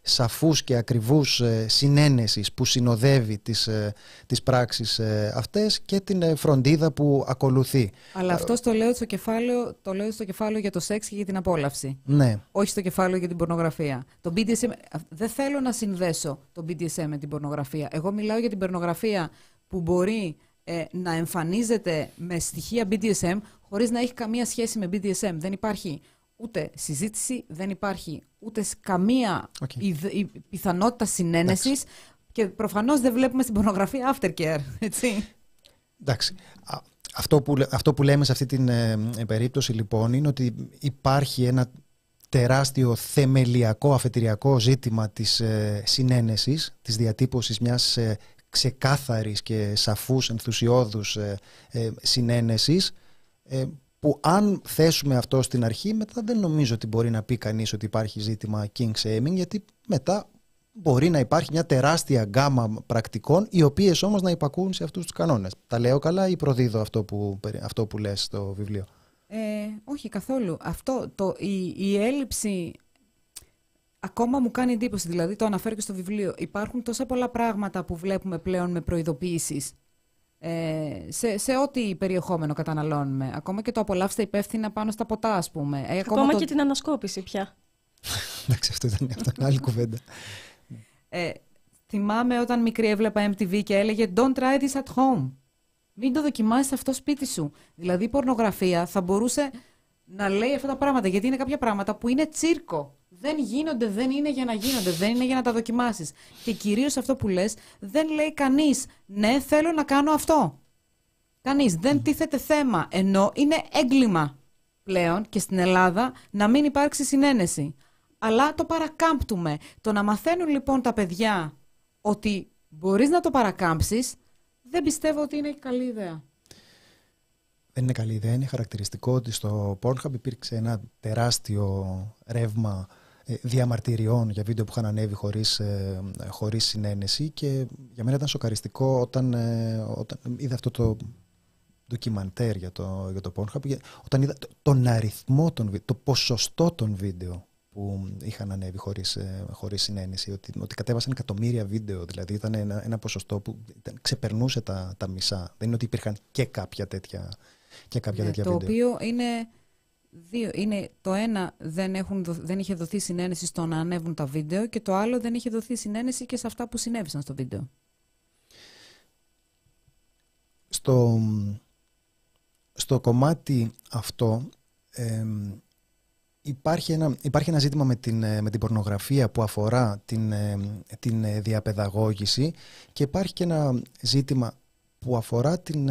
σαφούς και ακριβούς ε, συνένεσης που συνοδεύει τις, ε, τις πράξεις ε, αυτές και την φροντίδα που ακολουθεί. Αλλά αυτό το λέω στο κεφάλαιο, το λέω στο κεφάλαιο για το σεξ και για την απόλαυση. Ναι. Όχι στο κεφάλαιο για την πορνογραφία. Το BDSM, δεν θέλω να συνδέσω το BDSM με την πορνογραφία. Εγώ μιλάω για την πορνογραφία που μπορεί να εμφανίζεται με στοιχεία BDSM χωρίς να έχει καμία σχέση με BDSM. Δεν υπάρχει ούτε συζήτηση, δεν υπάρχει ούτε καμία okay. πιθανότητα συνένεσης. Και προφανώς δεν βλέπουμε στην πορνογραφία aftercare, έτσι. Εντάξει. Αυτό που, αυτό που λέμε σε αυτή την ε, περίπτωση λοιπόν είναι ότι υπάρχει ένα τεράστιο θεμελιακό αφετηριακό ζήτημα της ε, συνένεσης, της διατύπωσης μιας ε, ξεκάθαρης και σαφούς ενθουσιώδους συνένεσης που αν θέσουμε αυτό στην αρχή, μετά δεν νομίζω ότι μπορεί να πει κανείς ότι υπάρχει ζήτημα king shaming, γιατί μετά μπορεί να υπάρχει μια τεράστια γκάμα πρακτικών, οι οποίες όμως να υπακούν σε αυτούς τους κανόνες. Τα λέω καλά ή προδίδω αυτό που, αυτό λες στο βιβλίο. Ε, όχι καθόλου. Αυτό, το, η, η έλλειψη Ακόμα μου κάνει εντύπωση, δηλαδή το αναφέρω και στο βιβλίο. Υπάρχουν τόσα πολλά πράγματα που βλέπουμε πλέον με προειδοποιήσεις ε, σε, ό,τι περιεχόμενο καταναλώνουμε. Ακόμα και το απολαύστε υπεύθυνα πάνω στα ποτά, ας πούμε. Ε, ακόμα, και την ανασκόπηση πια. Εντάξει, αυτό ήταν, αυτό άλλη κουβέντα. Ε, θυμάμαι όταν μικρή έβλεπα MTV και έλεγε Don't try this at home. Μην το δοκιμάσεις αυτό σπίτι σου. Δηλαδή η πορνογραφία θα μπορούσε να λέει αυτά τα πράγματα. Γιατί είναι κάποια πράγματα που είναι τσίρκο δεν γίνονται, δεν είναι για να γίνονται, δεν είναι για να τα δοκιμάσεις. Και κυρίως αυτό που λες, δεν λέει κανείς, ναι, θέλω να κάνω αυτό. Κανείς, δεν τίθεται θέμα, ενώ είναι έγκλημα πλέον και στην Ελλάδα να μην υπάρξει συνένεση. Αλλά το παρακάμπτουμε. Το να μαθαίνουν λοιπόν τα παιδιά ότι μπορείς να το παρακάμψεις, δεν πιστεύω ότι είναι καλή ιδέα. Δεν είναι καλή ιδέα. Είναι χαρακτηριστικό ότι στο Pornhub υπήρξε ένα τεράστιο ρεύμα ε, διαμαρτυριών για βίντεο που είχαν ανέβει χωρίς, ε, χωρίς συνένεση και για μένα ήταν σοκαριστικό όταν, ε, όταν είδα αυτό το ντοκιμαντέρ για το, για το Pornhub όταν είδα τον αριθμό, των, το ποσοστό των βίντεο που είχαν ανέβει χωρίς, χωρίς συνένεση, ότι, ότι κατέβασαν εκατομμύρια βίντεο, δηλαδή ήταν ένα, ένα ποσοστό που ξεπερνούσε τα, τα μισά. Δεν είναι ότι υπήρχαν και κάποια τέτοια, και ναι, βίντεο. Το οποίο είναι δύο, είναι το ένα δεν, έχουν, δεν είχε δοθεί συνένεση στο να ανέβουν τα βίντεο και το άλλο δεν είχε δοθεί συνένεση και σε αυτά που συνέβησαν στο βίντεο. Στο, στο κομμάτι αυτό υπάρχει, ένα, υπάρχει ένα ζήτημα με την, ε, με την πορνογραφία που αφορά την, ε, την ε, διαπαιδαγώγηση και υπάρχει και ένα ζήτημα που αφορά την,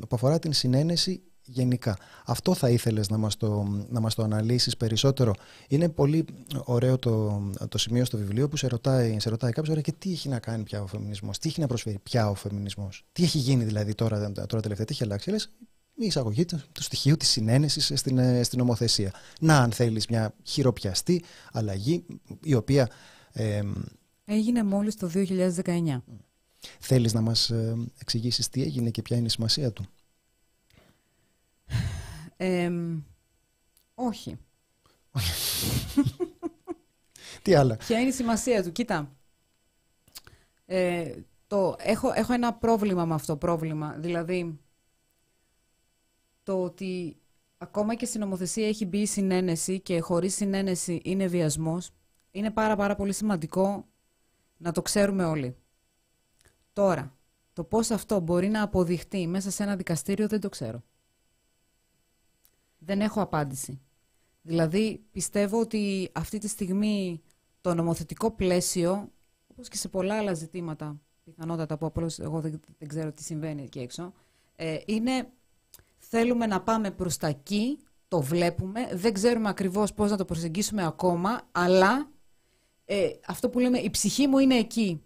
που αφορά την συνένεση γενικά. Αυτό θα ήθελες να μας το, να μας το αναλύσεις περισσότερο. Είναι πολύ ωραίο το, το σημείο στο βιβλίο που σε ρωτάει, σε ρωτάει κάποιος και τι έχει να κάνει πια ο φεμινισμός, τι έχει να προσφέρει πια ο φεμινισμός, τι έχει γίνει δηλαδή τώρα, τώρα τελευταία, τι έχει αλλάξει». Λες, η εισαγωγή του, στοιχείου της συνένεσης στην, στην ομοθεσία. Να, αν θέλεις, μια χειροπιαστή αλλαγή, η οποία... Ε, Έγινε μόλις το 2019. Θέλεις να μας ε, εξηγήσεις τι έγινε και ποια είναι η σημασία του όχι. Τι άλλο. Ποια είναι η σημασία του. Κοίτα. Ε, το, έχω, έχω ένα πρόβλημα με αυτό πρόβλημα. Δηλαδή, το ότι ακόμα και στην νομοθεσία έχει μπει η συνένεση και χωρίς συνένεση είναι βιασμός, είναι πάρα πάρα πολύ σημαντικό να το ξέρουμε όλοι. Τώρα, το πώς αυτό μπορεί να αποδειχτεί μέσα σε ένα δικαστήριο δεν το ξέρω. Δεν έχω απάντηση. Δηλαδή, πιστεύω ότι αυτή τη στιγμή το νομοθετικό πλαίσιο, όπως και σε πολλά άλλα ζητήματα, πιθανότατα που απλώς εγώ δεν, ξέρω τι συμβαίνει εκεί έξω, ε, είναι θέλουμε να πάμε προς τα εκεί, το βλέπουμε, δεν ξέρουμε ακριβώς πώς να το προσεγγίσουμε ακόμα, αλλά ε, αυτό που λέμε η ψυχή μου είναι εκεί.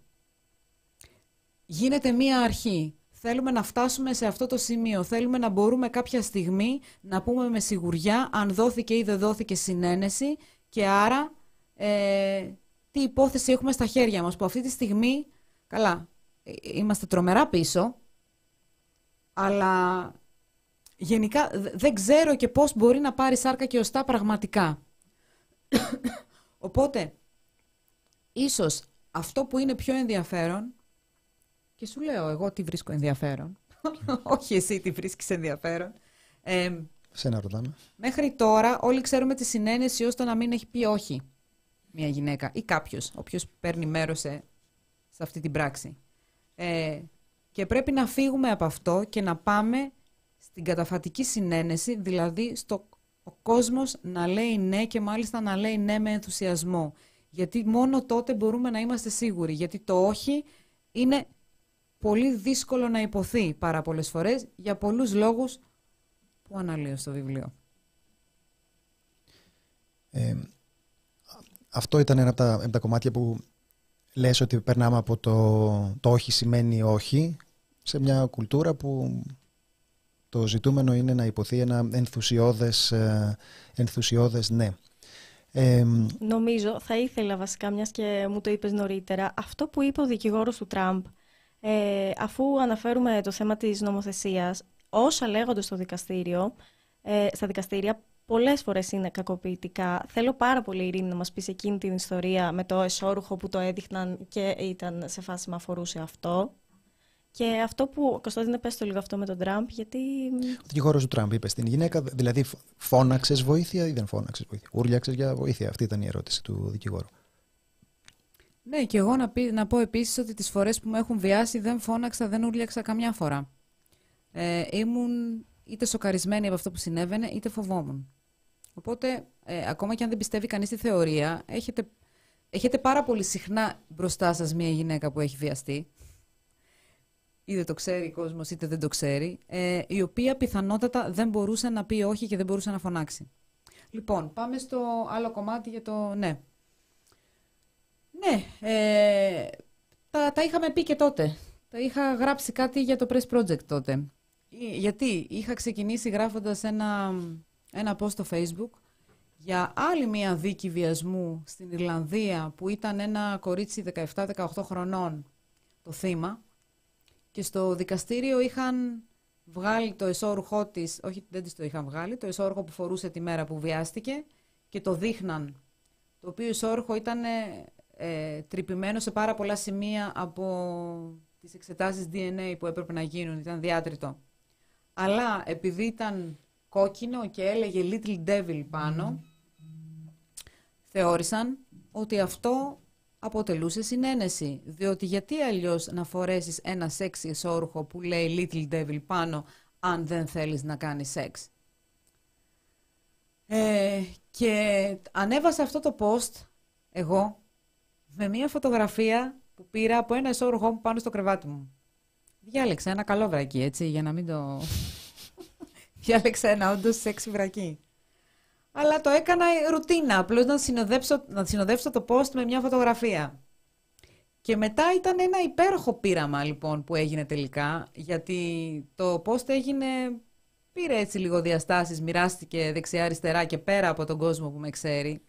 Γίνεται μία αρχή. Θέλουμε να φτάσουμε σε αυτό το σημείο. Θέλουμε να μπορούμε κάποια στιγμή να πούμε με σιγουριά αν δόθηκε ή δεν δόθηκε συνένεση και άρα ε, τι υπόθεση έχουμε στα χέρια μας που αυτή τη στιγμή, καλά, ε, είμαστε τρομερά πίσω, αλλά γενικά δεν ξέρω και πώς μπορεί να πάρει σάρκα και οστά πραγματικά. Οπότε, ίσως αυτό που είναι πιο ενδιαφέρον και σου λέω, εγώ τι βρίσκω ενδιαφέρον. Όχι εσύ τι βρίσκεις ενδιαφέρον. σε να ρωτάμε. Μέχρι τώρα όλοι ξέρουμε τη συνένεση ώστε να μην έχει πει όχι μια γυναίκα ή κάποιος, όποιος παίρνει μέρος σε, αυτή την πράξη. Ε, και πρέπει να φύγουμε από αυτό και να πάμε στην καταφατική συνένεση, δηλαδή στο ο κόσμος να λέει ναι και μάλιστα να λέει ναι με ενθουσιασμό. Γιατί μόνο τότε μπορούμε να είμαστε σίγουροι, γιατί το όχι είναι πολύ δύσκολο να υποθεί πάρα πολλές φορές για πολλούς λόγους που αναλύω στο βιβλίο. αυτό ήταν ένα από τα, από κομμάτια που λες ότι περνάμε από το, το όχι σημαίνει όχι σε μια κουλτούρα που το ζητούμενο είναι να υποθεί ένα ενθουσιώδες, ε, ενθουσιώδες ναι. Ε, Νομίζω, θα ήθελα βασικά, μιας και μου το είπες νωρίτερα, αυτό που είπε ο δικηγόρος του Τραμπ, ε, αφού αναφέρουμε το θέμα της νομοθεσίας, όσα λέγονται στο δικαστήριο, ε, στα δικαστήρια, πολλές φορές είναι κακοποιητικά. Θέλω πάρα πολύ, Ειρήνη, να μας πεις εκείνη την ιστορία με το εσώρουχο που το έδειχναν και ήταν σε φάση με αφορούσε αυτό. Και αυτό που. Κωνσταντίνε, πες το λίγο αυτό με τον Τραμπ, γιατί. Ο δικηγόρος του Τραμπ είπε στην γυναίκα, δηλαδή φώναξε βοήθεια ή δεν φώναξες βοήθεια. Ούρλιαξε για βοήθεια. Αυτή ήταν η δεν φωναξε βοηθεια ουρλιαξες για βοηθεια αυτη ηταν η ερωτηση του δικηγόρου. Ναι, και εγώ να, να πω επίσης ότι τις φορές που με έχουν βιάσει δεν φώναξα, δεν ούρλιαξα καμιά φορά. Ε, ήμουν είτε σοκαρισμένη από αυτό που συνέβαινε, είτε φοβόμουν. Οπότε, ε, ακόμα και αν δεν πιστεύει κανείς τη θεωρία, έχετε, έχετε πάρα πολύ συχνά μπροστά σας μια γυναίκα που έχει βιαστεί, είτε το ξέρει ο κόσμος είτε δεν το ξέρει, ε, η οποία πιθανότατα δεν μπορούσε να πει όχι και δεν μπορούσε να φωνάξει. Λοιπόν, πάμε στο άλλο κομμάτι για το ναι. Ναι, ε, τα, είχαμε πει και τότε. Τα είχα γράψει κάτι για το Press Project τότε. Ε, γιατί είχα ξεκινήσει γράφοντας ένα, ένα post στο Facebook για άλλη μία δίκη βιασμού στην Ιρλανδία που ήταν ένα κορίτσι 17-18 χρονών το θύμα και στο δικαστήριο είχαν βγάλει το εσώρουχό της, όχι δεν της το είχαν βγάλει, το εσώρουχο που φορούσε τη μέρα που βιάστηκε και το δείχναν. Το οποίο εσώρουχο ήταν ε, τρυπημένο σε πάρα πολλά σημεία από τις εξετάσεις DNA που έπρεπε να γίνουν, ήταν διάτριτο. Αλλά επειδή ήταν κόκκινο και έλεγε Little Devil πάνω, θεώρησαν ότι αυτό αποτελούσε συνένεση. Διότι γιατί αλλιώς να φορέσεις ένα σεξ εσόρουχο που λέει Little Devil πάνω, αν δεν θέλεις να κάνεις σεξ. Ε, και ανέβασα αυτό το post, εγώ, με μια φωτογραφία που πήρα από ένα εσώρουχό μου πάνω στο κρεβάτι μου. Διάλεξα ένα καλό βρακί, έτσι, για να μην το... Διάλεξα ένα όντως σεξι βρακί. Αλλά το έκανα ρουτίνα, απλώς να, συνοδεύσω, να συνοδεύσω το post με μια φωτογραφία. Και μετά ήταν ένα υπέροχο πείραμα λοιπόν που έγινε τελικά, γιατί το post έγινε, πήρε έτσι λίγο διαστάσεις, μοιράστηκε δεξιά-αριστερά και πέρα από τον κόσμο που με ξέρει.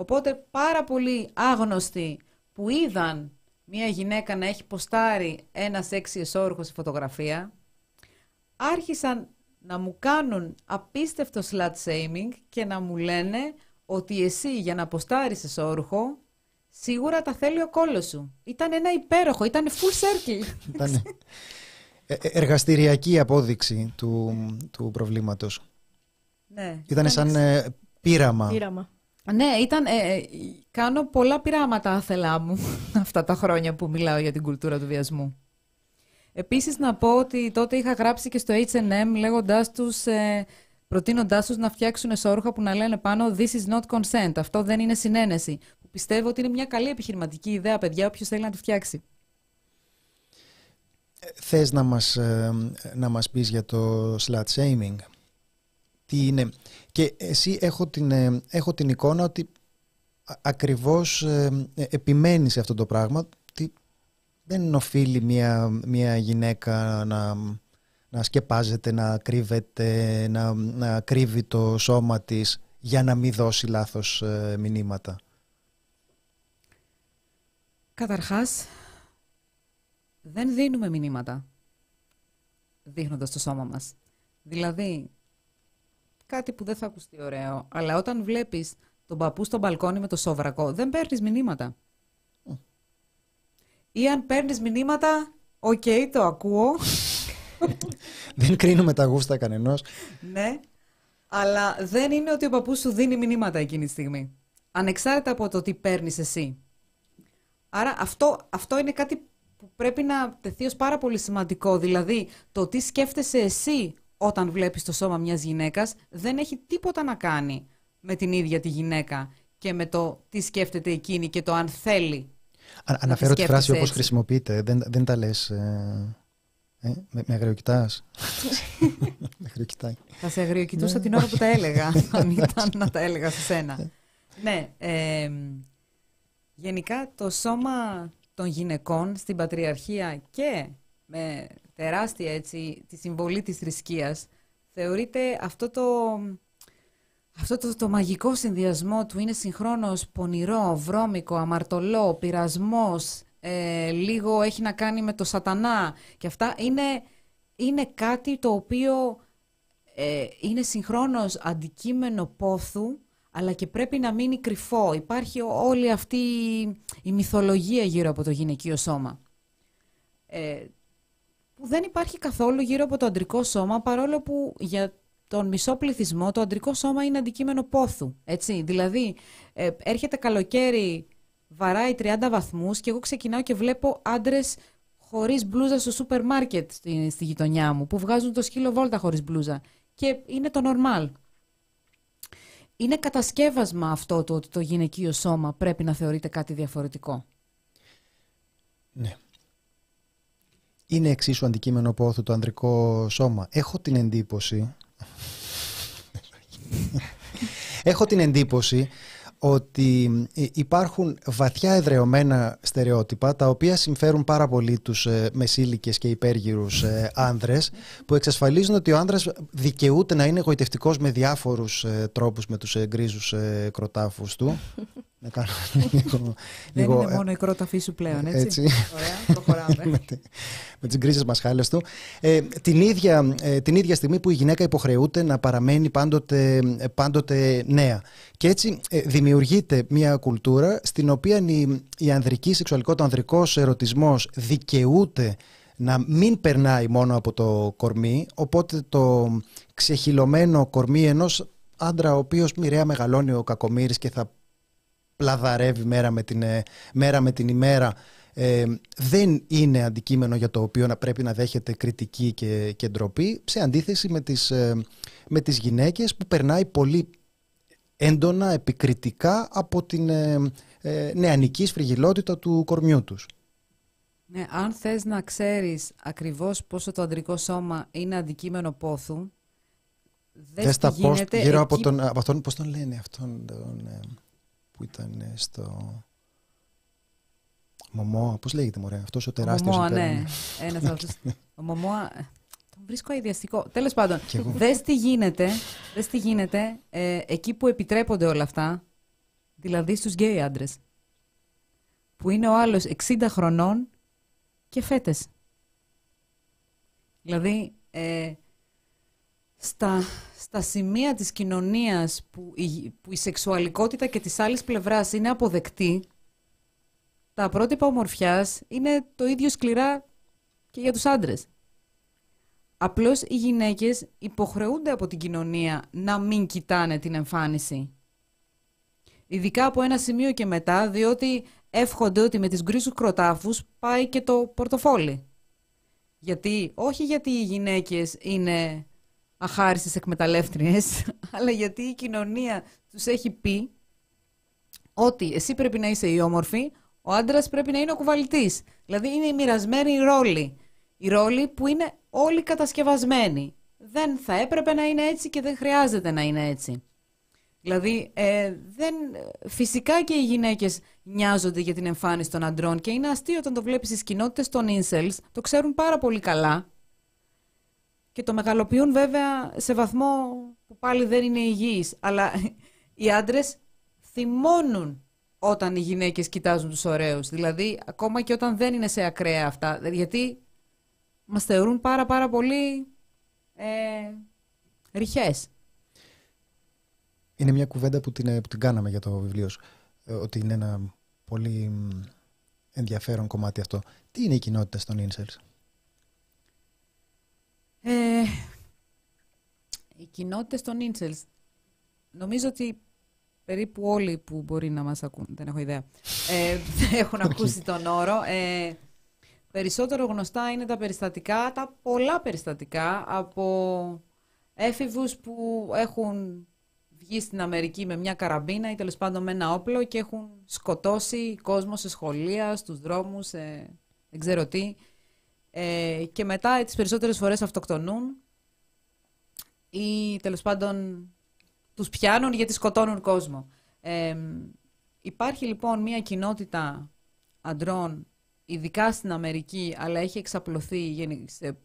Οπότε πάρα πολλοί άγνωστοι που είδαν μια γυναίκα να έχει ποστάρει ένας σεξι εσόρουχο στη φωτογραφία, άρχισαν να μου κάνουν απίστευτο slut shaming και να μου λένε ότι εσύ για να ποστάρεις εσόρουχο, σίγουρα τα θέλει ο κόλλος σου. Ήταν ένα υπέροχο, ήταν full circle. Ήταν ε, ε, εργαστηριακή απόδειξη του, του προβλήματος. Ναι. Ήταν σαν ε, Πείραμα. Ναι, ήταν, ε, ε, κάνω πολλά πειράματα άθελά μου αυτά τα χρόνια που μιλάω για την κουλτούρα του βιασμού. Επίσης να πω ότι τότε είχα γράψει και στο H&M λέγοντάς τους, ε, προτείνοντάς τους να φτιάξουν εσόρουχα που να λένε πάνω «This is not consent», αυτό δεν είναι συνένεση. πιστεύω ότι είναι μια καλή επιχειρηματική ιδέα, παιδιά, όποιος θέλει να τη φτιάξει. Ε, θες να μας, ε, να μας πεις για το slut shaming. Τι είναι, και εσύ έχω την, ε, έχω την εικόνα ότι ακριβώς ε, ε, σε αυτό το πράγμα ότι δεν οφείλει μια, μια γυναίκα να, να σκεπάζεται, να κρύβεται, να, να κρύβει το σώμα της για να μην δώσει λάθος μηνύματα. Καταρχάς, δεν δίνουμε μηνύματα δείχνοντας το σώμα μας. Δηλαδή, κάτι που δεν θα ακουστεί ωραίο, αλλά όταν βλέπεις τον παππού στο μπαλκόνι με το σόβρακο, δεν παίρνεις μηνύματα. Ή αν παίρνεις μηνύματα, οκ, okay, το ακούω. δεν κρίνουμε τα γούστα κανενός. ναι, αλλά δεν είναι ότι ο παππούς σου δίνει μηνύματα εκείνη τη στιγμή. Ανεξάρτητα από το τι παίρνεις εσύ. Άρα αυτό, αυτό είναι κάτι που πρέπει να τεθεί ως πάρα πολύ σημαντικό. Δηλαδή, το τι σκέφτεσαι εσύ όταν βλέπεις το σώμα μιας γυναίκας δεν έχει τίποτα να κάνει με την ίδια τη γυναίκα και με το τι σκέφτεται εκείνη και το αν θέλει. Α, αναφέρω τη φράση όπως χρησιμοποιείται, δεν, δεν τα λες... Ε, ε με, με αγριοκοιτάς. Θα σε αγριοκοιτούσα την ώρα που τα έλεγα, ναι. αν ήταν να τα έλεγα σε σένα. ναι, γενικά το σώμα των γυναικών στην πατριαρχία και με τεράστια έτσι, τη συμβολή της θρησκείας, θεωρείται αυτό το, αυτό το, το μαγικό συνδυασμό του είναι συγχρόνως πονηρό, βρώμικο, αμαρτωλό, πειρασμός, ε, λίγο έχει να κάνει με το σατανά και αυτά είναι, είναι κάτι το οποίο ε, είναι συγχρόνως αντικείμενο πόθου αλλά και πρέπει να μείνει κρυφό. Υπάρχει όλη αυτή η μυθολογία γύρω από το γυναικείο σώμα. Ε, που δεν υπάρχει καθόλου γύρω από το αντρικό σώμα, παρόλο που για τον μισό πληθυσμό το αντρικό σώμα είναι αντικείμενο πόθου. Έτσι. Δηλαδή, ε, έρχεται καλοκαίρι, βαράει 30 βαθμούς και εγώ ξεκινάω και βλέπω άντρες χωρίς μπλούζα στο σούπερ μάρκετ στη, στη γειτονιά μου, που βγάζουν το σκύλο βόλτα χωρίς μπλούζα. Και είναι το νορμάλ Είναι κατασκεύασμα αυτό το ότι το γυναικείο σώμα πρέπει να θεωρείται κάτι διαφορετικό. Ναι είναι εξίσου αντικείμενο πόθου το ανδρικό σώμα. Έχω την εντύπωση. Έχω την εντύπωση ότι ε, υπάρχουν βαθιά εδρεωμένα στερεότυπα τα οποία συμφέρουν πάρα πολύ τους ε, μεσήλικες και υπέργυρους ε, άνδρες που εξασφαλίζουν ότι ο άνδρας δικαιούται να είναι εγωιτευτικός με διάφορους τρόπους με τους γκρίζους κροτάφους του να κάνω λίγο... Δεν είναι ε, μόνο η κρόταφή σου πλέον, έτσι. έτσι. Ωραία, προχωράμε. με, τι τις γκρίζες μασχάλες του. Ε, την, ίδια, ε, την ίδια στιγμή που η γυναίκα υποχρεούται να παραμένει πάντοτε, πάντοτε νέα. Και έτσι δημιουργείται μια κουλτούρα στην οποία η, η ανδρική σεξουαλικότητα, ο ανδρικός ερωτισμός δικαιούται να μην περνάει μόνο από το κορμί, οπότε το ξεχυλωμένο κορμί ενός άντρα ο οποίος μοιραία μεγαλώνει ο κακομύρης και θα πλαδαρεύει μέρα με την, ε, μέρα με την ημέρα ε, δεν είναι αντικείμενο για το οποίο να πρέπει να δέχεται κριτική και, και ντροπή σε αντίθεση με τις, ε, με τις γυναίκες που περνάει πολύ έντονα επικριτικά από την ε, ε, νεανική σφριγιλότητα του κορμιού τους. Ναι, αν θες να ξέρεις ακριβώς πόσο το αντρικό σώμα είναι αντικείμενο πόθου, δεν τα γύρω από, τον, από πώς τον λένε αυτόν, τον, που ήταν ε, στο... Μωμόα, πώς λέγεται μωρέ, αυτός ο τεράστιο. Μωμόα, ναι. Ένα Ο ε, Τον βρίσκω αειδιαστικό. Τέλος πάντων, δες τι γίνεται, δες τι γίνεται ε, εκεί που επιτρέπονται όλα αυτά, δηλαδή στους γκέι άντρες. Που είναι ο άλλος 60 χρονών και φέτες. Δηλαδή, ε, στα, στα σημεία της κοινωνίας που η, που η σεξουαλικότητα και τις άλλης πλευράς είναι αποδεκτή, τα πρότυπα ομορφιάς είναι το ίδιο σκληρά και για τους άντρες. Απλώς οι γυναίκες υποχρεούνται από την κοινωνία να μην κοιτάνε την εμφάνιση. Ειδικά από ένα σημείο και μετά, διότι εύχονται ότι με τις γκρίσους κροτάφους πάει και το πορτοφόλι. Γιατί, όχι γιατί οι γυναίκες είναι αχάριστες εκμεταλλεύτριες, αλλά γιατί η κοινωνία τους έχει πει ότι εσύ πρέπει να είσαι η όμορφη, ο άντρας πρέπει να είναι ο κουβαλητής. Δηλαδή είναι η μοιρασμένη ρόλη. Η ρόλη που είναι όλοι κατασκευασμένη. Δεν θα έπρεπε να είναι έτσι και δεν χρειάζεται να είναι έτσι. Δηλαδή, ε, δεν, φυσικά και οι γυναίκες νοιάζονται για την εμφάνιση των αντρών και είναι αστείο όταν το βλέπεις στις κοινότητες των incels, το ξέρουν πάρα πολύ καλά και το μεγαλοποιούν βέβαια σε βαθμό που πάλι δεν είναι υγιής. Αλλά οι άντρες θυμώνουν όταν οι γυναίκες κοιτάζουν τους ωραίους. Δηλαδή, ακόμα και όταν δεν είναι σε ακραία αυτά. Γιατί μας θεωρούν πάρα πάρα πολύ ε, ρηχές. Είναι μια κουβέντα που την, ε, κάναμε για το βιβλίο σου. Ε, ότι είναι ένα πολύ ενδιαφέρον κομμάτι αυτό. Τι είναι η κοινότητα των ίνσελς? Ε, οι κοινότητες των Ίντσελς. Νομίζω ότι περίπου όλοι που μπορεί να μας ακούν, δεν έχω ιδέα, ε, έχουν ακούσει τον όρο. Ε, περισσότερο γνωστά είναι τα περιστατικά, τα πολλά περιστατικά από έφηβους που έχουν βγει στην Αμερική με μια καραμπίνα ή τέλος πάντων με ένα όπλο και έχουν σκοτώσει κόσμο σε σχολεία, στους δρόμους, σε... δεν ξέρω τι. Ε, και μετά τις περισσότερες φορές αυτοκτονούν ή τέλος πάντων τους πιάνουν γιατί σκοτώνουν κόσμο. Ε, υπάρχει λοιπόν μια κοινότητα αντρών, ειδικά στην Αμερική, αλλά έχει εξαπλωθεί σε,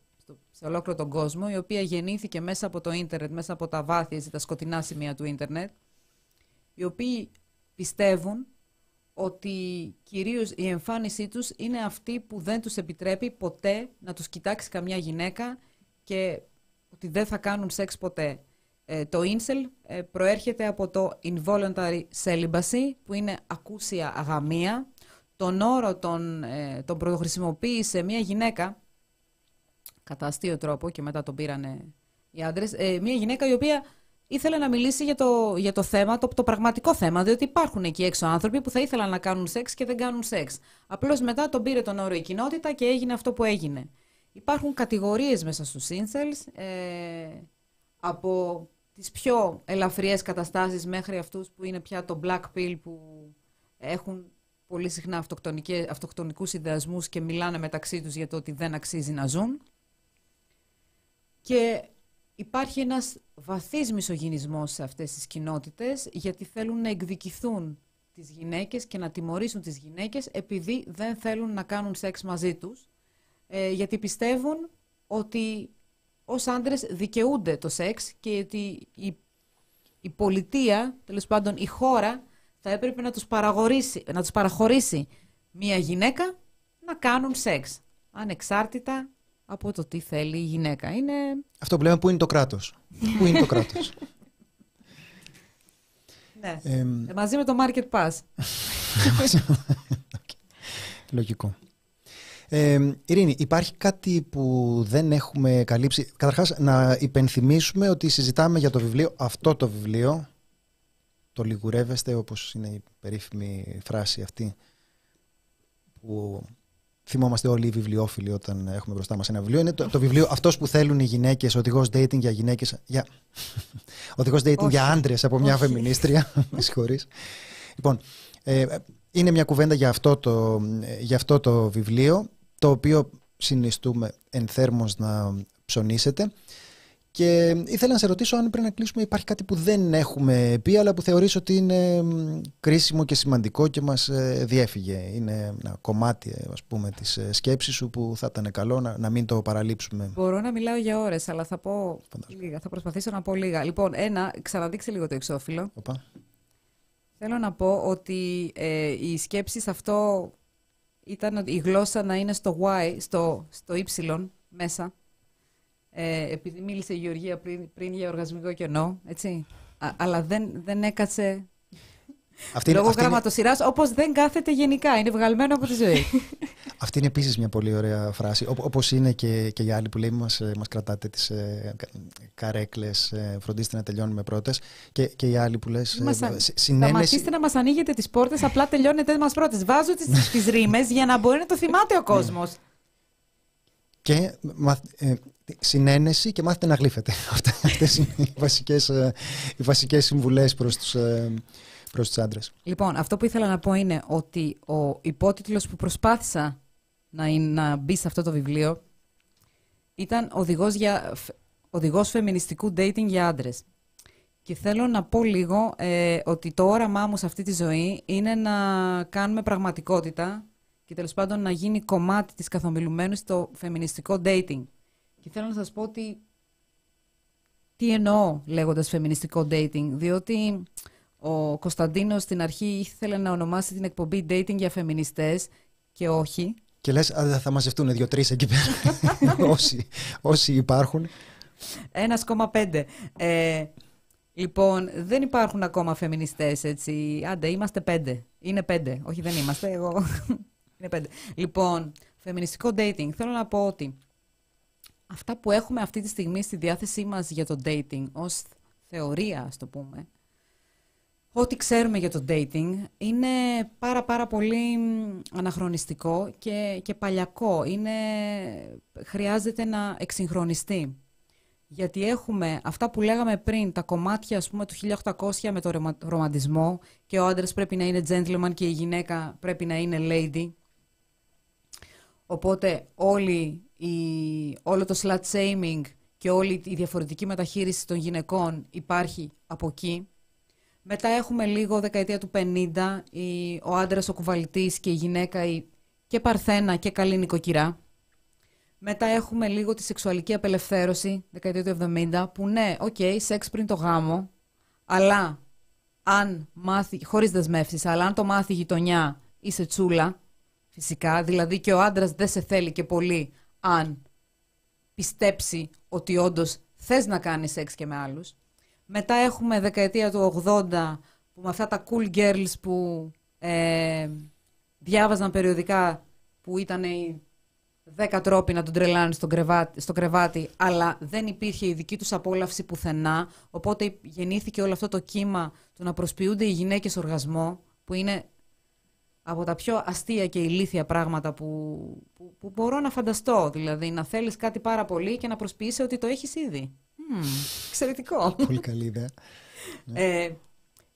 σε ολόκληρο τον κόσμο, η οποία γεννήθηκε μέσα από το ίντερνετ, μέσα από τα βάθη, τα σκοτεινά σημεία του ίντερνετ, οι οποίοι πιστεύουν ότι κυρίως η εμφάνισή τους είναι αυτή που δεν τους επιτρέπει ποτέ να τους κοιτάξει καμιά γυναίκα και ότι δεν θα κάνουν σεξ ποτέ. Ε, το Ίνσελ προέρχεται από το involuntary celibacy που είναι ακούσια αγαμία. Τον όρο τον, ε, τον πρωτοχρησιμοποίησε μια γυναίκα κατά αστείο τρόπο και μετά τον πήρανε οι άντρες, ε, μια γυναίκα η οποία ήθελε να μιλήσει για το, για το θέμα, το, το πραγματικό θέμα, διότι υπάρχουν εκεί έξω άνθρωποι που θα ήθελαν να κάνουν σεξ και δεν κάνουν σεξ. Απλώς μετά τον πήρε τον όρο η κοινότητα και έγινε αυτό που έγινε. Υπάρχουν κατηγορίες μέσα στους incels, ε, από τις πιο ελαφριές καταστάσεις μέχρι αυτούς που είναι πια το black pill που έχουν πολύ συχνά αυτοκτονικούς ιδεασμούς και μιλάνε μεταξύ τους για το ότι δεν αξίζει να ζουν. Και Υπάρχει ένας βαθύς μισογυνισμός σε αυτές τις κοινότητες γιατί θέλουν να εκδικηθούν τις γυναίκες και να τιμωρήσουν τις γυναίκες επειδή δεν θέλουν να κάνουν σεξ μαζί τους ε, γιατί πιστεύουν ότι ως άντρες δικαιούνται το σεξ και ότι η, η πολιτεία, τέλος πάντων η χώρα θα έπρεπε να τους, να τους παραχωρήσει μια γυναίκα να κάνουν σεξ ανεξάρτητα από το τι θέλει η γυναίκα. Είναι... Αυτό που λέμε πού είναι το κράτος. πού είναι το κράτος. ναι. Ε, μαζί με το market pass. Λογικό. Ε, Ειρήνη, υπάρχει κάτι που δεν έχουμε καλύψει. Καταρχάς, να υπενθυμίσουμε ότι συζητάμε για το βιβλίο, αυτό το βιβλίο, το λιγουρεύεστε, όπως είναι η περίφημη φράση αυτή, που θυμόμαστε όλοι οι βιβλιοφίλοι όταν έχουμε μπροστά μας ένα βιβλίο. Είναι το, βιβλίο αυτός που θέλουν οι γυναίκες, οδηγός dating για γυναίκες. Για... οδηγό dating για άντρες από μια φεμινίστρια. με συγχωρείς. Λοιπόν, ε, είναι μια κουβέντα για αυτό, το, ε, για αυτό το βιβλίο, το οποίο συνιστούμε ενθέρμως να ψωνίσετε. Και ήθελα να σε ρωτήσω αν πριν να κλείσουμε υπάρχει κάτι που δεν έχουμε πει αλλά που θεωρείς ότι είναι κρίσιμο και σημαντικό και μας ε, διέφυγε. Είναι ένα κομμάτι ε, ας πούμε της ε, σκέψης σου που θα ήταν καλό να, να μην το παραλείψουμε. Μπορώ να μιλάω για ώρες αλλά θα πω λίγα, θα προσπαθήσω να πω λίγα. Λοιπόν, ένα, ξαναδείξε λίγο το εξώφυλλο. Θέλω να πω ότι ε, οι σκέψεις αυτό ήταν η γλώσσα να είναι στο Y, στο, στο Y μέσα ε, επειδή μίλησε η Γεωργία πριν, πριν για οργασμικό κενό, έτσι, αλλά δεν, δεν έκατσε αυτή Λόγω αυτή γραμματοσυρά, είναι... όπως δεν κάθεται γενικά. Είναι βγαλμένο από τη ζωή. αυτή είναι επίσης μια πολύ ωραία φράση. όπως είναι και, και οι άλλοι που λέει: μας, ε, μας κρατάτε τις ε, καρέκλες, ε, φροντίστε να τελειώνουμε πρώτες, Και, και οι άλλοι που λες. Ε, συνένεση... να μας ανοίγετε τις πόρτες, απλά τελειώνετε μας πρώτες. Βάζω τις ρήμες για να μπορεί να το θυμάται ο ναι. κόσμος. Και ε, συνένεση και μάθετε να γλύφετε. αυτές είναι οι βασικές ε, οι βασικές συμβουλές προς τους, ε, προς τους άντρες. Λοιπόν, αυτό που ήθελα να πω είναι ότι ο υπότιτλος που προσπάθησα να, είναι, να μπει σε αυτό το βιβλίο ήταν οδηγός για, φεμινιστικού dating για άντρες. Και θέλω να πω λίγο ε, ότι το όραμά μου σε αυτή τη ζωή είναι να κάνουμε πραγματικότητα και τέλος πάντων να γίνει κομμάτι της καθομιλουμένου το φεμινιστικό dating. Και θέλω να σας πω ότι τι εννοώ λέγοντας φεμινιστικό dating, διότι ο Κωνσταντίνος στην αρχή ήθελε να ονομάσει την εκπομπή dating για φεμινιστές και όχι. Και λες, α, θα μαζευτούν δύο-τρεις εκεί πέρα, όσοι, όσοι υπάρχουν. 1,5. Ε, λοιπόν, δεν υπάρχουν ακόμα φεμινιστές, έτσι. Άντε, είμαστε πέντε. Είναι πέντε. Όχι, δεν είμαστε, εγώ. Είναι πέντε. Λοιπόν, φεμινιστικό dating. Θέλω να πω ότι αυτά που έχουμε αυτή τη στιγμή στη διάθεσή μας για το dating ως θεωρία, ας το πούμε, ό,τι ξέρουμε για το dating είναι πάρα πάρα πολύ αναχρονιστικό και, και παλιακό. Είναι, χρειάζεται να εξυγχρονιστεί. Γιατί έχουμε αυτά που λέγαμε πριν, τα κομμάτια ας πούμε του 1800 με το ρομαντισμό και ο άντρας πρέπει να είναι gentleman και η γυναίκα πρέπει να είναι lady. Οπότε όλοι η, όλο το slut shaming και όλη η διαφορετική μεταχείριση των γυναικών υπάρχει από εκεί. Μετά έχουμε λίγο δεκαετία του 50, η, ο άντρας ο κουβαλτής και η γυναίκα η, και παρθένα και καλή νοικοκυρά. Μετά έχουμε λίγο τη σεξουαλική απελευθέρωση, δεκαετία του 70, που ναι, οκ, okay, σεξ πριν το γάμο, αλλά αν μάθει, χωρίς δεσμεύσεις, αλλά αν το μάθει η γειτονιά, είσαι τσούλα, φυσικά, δηλαδή και ο άντρας δεν σε θέλει και πολύ, αν πιστέψει ότι όντως θες να κάνεις σεξ και με άλλους. Μετά έχουμε δεκαετία του 80 που με αυτά τα cool girls που ε, διάβαζαν περιοδικά που ήταν οι 10 τρόποι να τον τρελάνε στο κρεβάτι, στο κρεβάτι, αλλά δεν υπήρχε η δική τους απόλαυση πουθενά, οπότε γεννήθηκε όλο αυτό το κύμα του να προσποιούνται οι γυναίκες οργασμό, που είναι από τα πιο αστεία και ηλίθια πράγματα που, που, που μπορώ να φανταστώ. Δηλαδή, να θέλεις κάτι πάρα πολύ και να προσποιείσαι ότι το έχεις ήδη. Mm, εξαιρετικό. πολύ καλή ιδέα. Ε,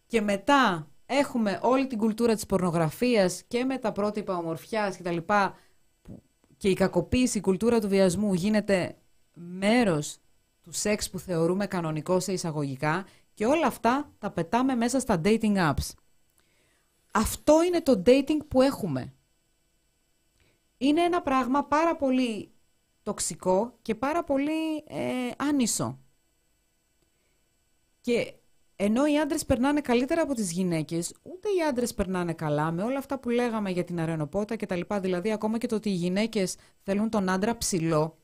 και μετά έχουμε όλη την κουλτούρα της πορνογραφίας και με τα πρότυπα ομορφιάς και τα λοιπά και η κακοποίηση, η κουλτούρα του βιασμού γίνεται μέρος του σεξ που θεωρούμε κανονικό σε εισαγωγικά και όλα αυτά τα πετάμε μέσα στα dating apps. Αυτό είναι το dating που έχουμε. Είναι ένα πράγμα πάρα πολύ τοξικό και πάρα πολύ ε, άνισο. Και ενώ οι άντρες περνάνε καλύτερα από τις γυναίκες, ούτε οι άντρες περνάνε καλά με όλα αυτά που λέγαμε για την αρενοπότα και τα λοιπά. Δηλαδή ακόμα και το ότι οι γυναίκες θέλουν τον άντρα ψηλό,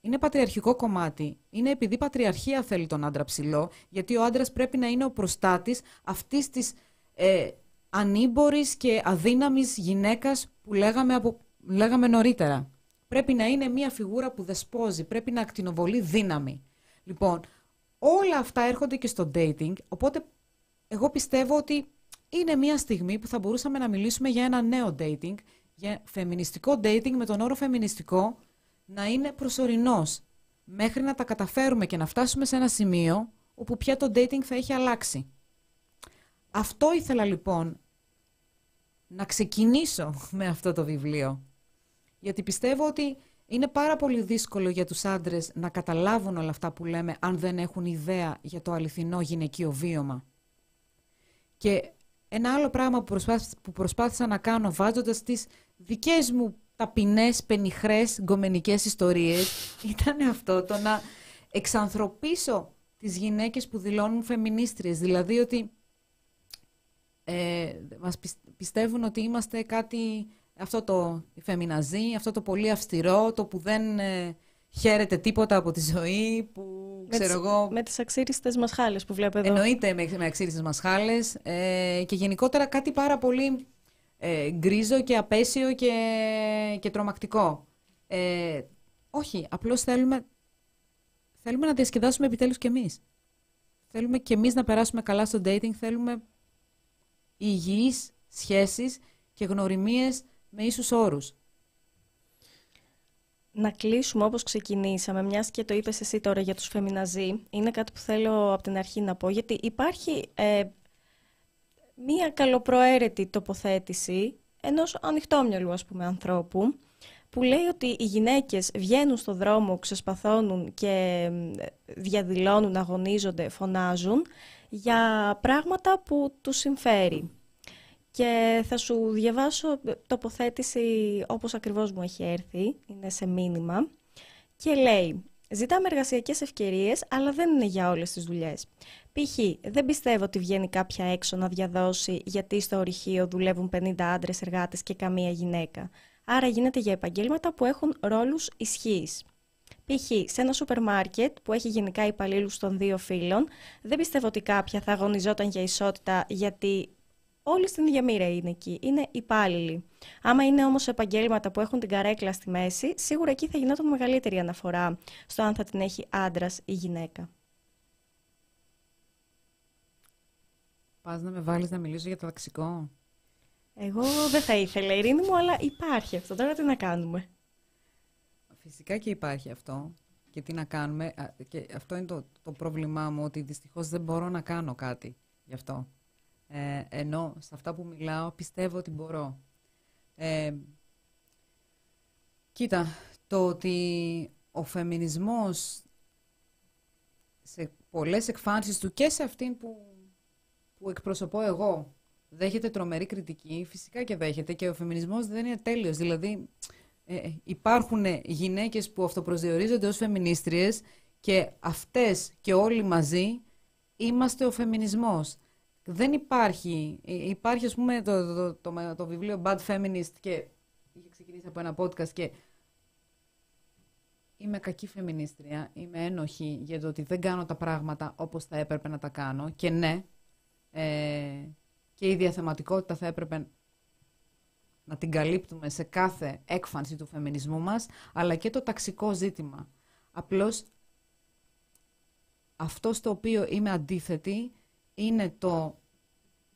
είναι πατριαρχικό κομμάτι. Είναι επειδή η πατριαρχία θέλει τον άντρα ψηλό, γιατί ο άντρας πρέπει να είναι ο προστάτης αυτής της ε, ανήμπορης και αδύναμης γυναίκας που λέγαμε, από, λέγαμε νωρίτερα. Πρέπει να είναι μια φιγούρα που δεσπόζει, πρέπει να ακτινοβολεί δύναμη. Λοιπόν, όλα αυτά έρχονται και στο dating, οπότε εγώ πιστεύω ότι είναι μια στιγμή που θα μπορούσαμε να μιλήσουμε για ένα νέο dating, για φεμινιστικό dating με τον όρο φεμινιστικό να είναι προσωρινός, μέχρι να τα καταφέρουμε και να φτάσουμε σε ένα σημείο όπου πια το dating θα έχει αλλάξει. Αυτό ήθελα λοιπόν να ξεκινήσω με αυτό το βιβλίο. Γιατί πιστεύω ότι είναι πάρα πολύ δύσκολο για τους άντρες να καταλάβουν όλα αυτά που λέμε αν δεν έχουν ιδέα για το αληθινό γυναικείο βίωμα. Και ένα άλλο πράγμα που προσπάθησα, να κάνω βάζοντας τις δικές μου ταπεινές, πενιχρές, γκομενικές ιστορίες ήταν αυτό το να εξανθρωπίσω τις γυναίκες που δηλώνουν φεμινίστριες. Δηλαδή ότι ε, μας, Πιστεύουν ότι είμαστε κάτι, αυτό το φεμιναζί, αυτό το πολύ αυστηρό, το που δεν ε, χαίρεται τίποτα από τη ζωή, που με ξέρω τις, εγώ... Με τις αξίριστες μασχάλες που βλέπω εδώ. Εννοείται με, με αξίριστες μασχάλες ε, και γενικότερα κάτι πάρα πολύ ε, γκρίζο και απέσιο και, και τρομακτικό. Ε, όχι, απλώς θέλουμε, θέλουμε να διασκεδάσουμε επιτέλους κι εμείς. Θέλουμε κι εμείς να περάσουμε καλά στο dating, θέλουμε υγιείς σχέσεις και γνωριμίες με ίσους όρους. Να κλείσουμε όπως ξεκινήσαμε, μιας και το είπες εσύ τώρα για τους φεμιναζί. Είναι κάτι που θέλω από την αρχή να πω, γιατί υπάρχει ε, μία καλοπροαίρετη τοποθέτηση ενός ανοιχτόμυαλου ας πούμε ανθρώπου, που λέει ότι οι γυναίκες βγαίνουν στο δρόμο, ξεσπαθώνουν και διαδηλώνουν, αγωνίζονται, φωνάζουν για πράγματα που τους συμφέρει και θα σου διαβάσω τοποθέτηση όπως ακριβώς μου έχει έρθει, είναι σε μήνυμα και λέει Ζητάμε εργασιακές ευκαιρίες, αλλά δεν είναι για όλες τις δουλειές. Π.χ. δεν πιστεύω ότι βγαίνει κάποια έξω να διαδώσει γιατί στο ορυχείο δουλεύουν 50 άντρες εργάτες και καμία γυναίκα. Άρα γίνεται για επαγγέλματα που έχουν ρόλους ισχύ. Π.χ. σε ένα σούπερ μάρκετ που έχει γενικά υπαλλήλους των δύο φύλων, δεν πιστεύω ότι κάποια θα αγωνιζόταν για ισότητα γιατί Όλοι στην ίδια μοίρα είναι εκεί. Είναι υπάλληλοι. Άμα είναι όμως επαγγέλματα που έχουν την καρέκλα στη μέση, σίγουρα εκεί θα γινόταν μεγαλύτερη αναφορά στο αν θα την έχει άντρας ή γυναίκα. Πας να με βάλεις να μιλήσω για το ταξικό. Εγώ δεν θα ήθελα, Ειρήνη μου, αλλά υπάρχει αυτό. Τώρα τι να κάνουμε. Φυσικά και υπάρχει αυτό. Και τι να κάνουμε. Και αυτό είναι το, το πρόβλημά μου, ότι δυστυχώς δεν μπορώ να κάνω κάτι γι' αυτό. Ε, ενώ σε αυτά που μιλάω πιστεύω ότι μπορώ. Ε, κοίτα, το ότι ο φεμινισμός σε πολλές εκφάνσεις του και σε αυτήν που, που εκπροσωπώ εγώ δέχεται τρομερή κριτική, φυσικά και δέχεται και ο φεμινισμός δεν είναι τέλειος. Δηλαδή ε, ε υπάρχουν γυναίκες που αυτοπροσδιορίζονται ως φεμινίστριες και αυτές και όλοι μαζί είμαστε ο φεμινισμός δεν υπάρχει. Ε, υπάρχει, ας πούμε, το, το, βιβλίο Bad Feminist και είχε ξεκινήσει από ένα podcast και είμαι κακή φεμινίστρια, είμαι ένοχη για το ότι δεν κάνω τα πράγματα όπως θα έπρεπε να τα κάνω και ναι, ε, και η διαθεματικότητα θα έπρεπε να την καλύπτουμε σε κάθε έκφανση του φεμινισμού μας, αλλά και το ταξικό ζήτημα. Απλώς αυτό στο οποίο είμαι αντίθετη είναι το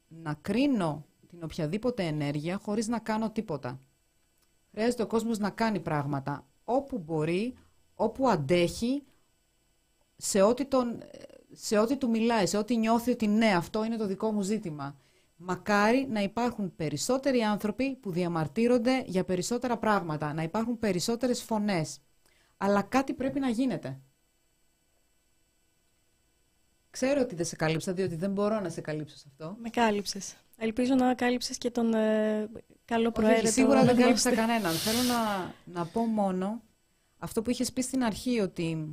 να κρίνω την οποιαδήποτε ενέργεια χωρίς να κάνω τίποτα. Χρειάζεται ο κόσμος να κάνει πράγματα όπου μπορεί, όπου αντέχει, σε ό,τι, τον, σε ό,τι του μιλάει, σε ό,τι νιώθει ότι ναι, αυτό είναι το δικό μου ζήτημα. Μακάρι να υπάρχουν περισσότεροι άνθρωποι που διαμαρτύρονται για περισσότερα πράγματα, να υπάρχουν περισσότερες φωνές. Αλλά κάτι πρέπει να γίνεται. Ξέρω ότι δεν σε κάλυψα, διότι δεν μπορώ να σε καλύψω σε αυτό. Με κάλυψες. Ελπίζω να κάλυψες και τον ε, καλό προέδρο. σίγουρα δεν κάλυψα κανέναν. Θέλω να, να πω μόνο αυτό που είχες πει στην αρχή, ότι,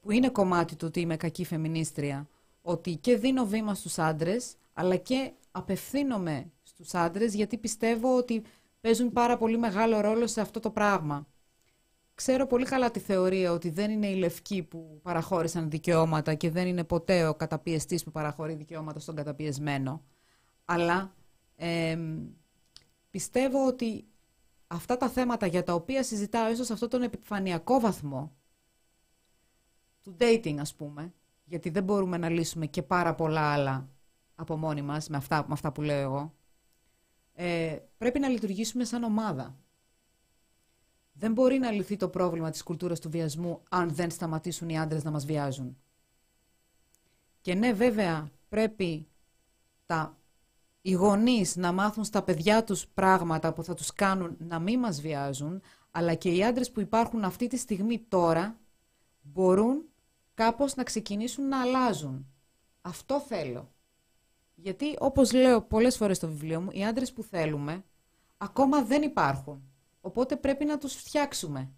που είναι κομμάτι του ότι είμαι κακή φεμινίστρια. Ότι και δίνω βήμα στους άντρες, αλλά και απευθύνομαι στους άντρες, γιατί πιστεύω ότι παίζουν πάρα πολύ μεγάλο ρόλο σε αυτό το πράγμα. Ξέρω πολύ καλά τη θεωρία ότι δεν είναι οι λευκοί που παραχώρησαν δικαιώματα και δεν είναι ποτέ ο καταπιεστής που παραχωρεί δικαιώματα στον καταπιεσμένο. Αλλά πιστεύω ότι αυτά τα θέματα για τα οποία συζητάω ίσως αυτόν τον επιφανειακό βαθμό του dating ας πούμε, γιατί δεν μπορούμε να λύσουμε και πάρα πολλά άλλα από μόνοι μας με αυτά, με αυτά που λέω εγώ, ε, πρέπει να λειτουργήσουμε σαν ομάδα. Δεν μπορεί να λυθεί το πρόβλημα της κουλτούρας του βιασμού αν δεν σταματήσουν οι άντρες να μας βιάζουν. Και ναι βέβαια πρέπει τα, οι γονείς να μάθουν στα παιδιά τους πράγματα που θα τους κάνουν να μην μας βιάζουν, αλλά και οι άντρες που υπάρχουν αυτή τη στιγμή τώρα μπορούν κάπως να ξεκινήσουν να αλλάζουν. Αυτό θέλω. Γιατί όπως λέω πολλές φορές στο βιβλίο μου, οι άντρες που θέλουμε ακόμα δεν υπάρχουν. Οπότε πρέπει να τους φτιάξουμε.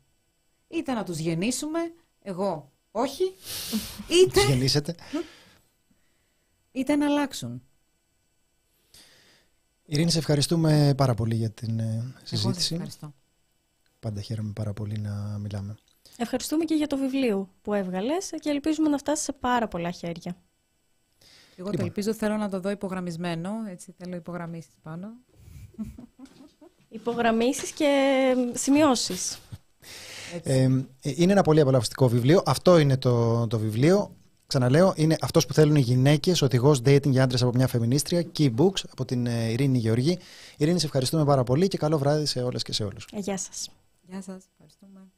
Είτε να τους γεννήσουμε, εγώ όχι, είτε... Γεννήσετε. Είτε να αλλάξουν. Ειρήνη, σε ευχαριστούμε πάρα πολύ για την ε, συζήτηση. Εγώ ευχαριστώ. Πάντα χαίρομαι πάρα πολύ να μιλάμε. Ευχαριστούμε και για το βιβλίο που έβγαλες και ελπίζουμε να φτάσεις σε πάρα πολλά χέρια. Εγώ το λοιπόν. ελπίζω, θέλω να το δω υπογραμμισμένο, έτσι θέλω υπογραμμίσεις πάνω. Υπογραμμίσεις και σημειώσεις. Ε, είναι ένα πολύ απολαυστικό βιβλίο. Αυτό είναι το, το βιβλίο. Ξαναλέω, είναι αυτός που θέλουν οι γυναίκες, οδηγός dating για άντρες από μια φεμινίστρια, Key Books από την ε, Ειρήνη Γεωργή. Ειρήνη, σε ευχαριστούμε πάρα πολύ και καλό βράδυ σε όλες και σε όλους. Ε, γεια σας. Γεια σας. Ευχαριστούμε.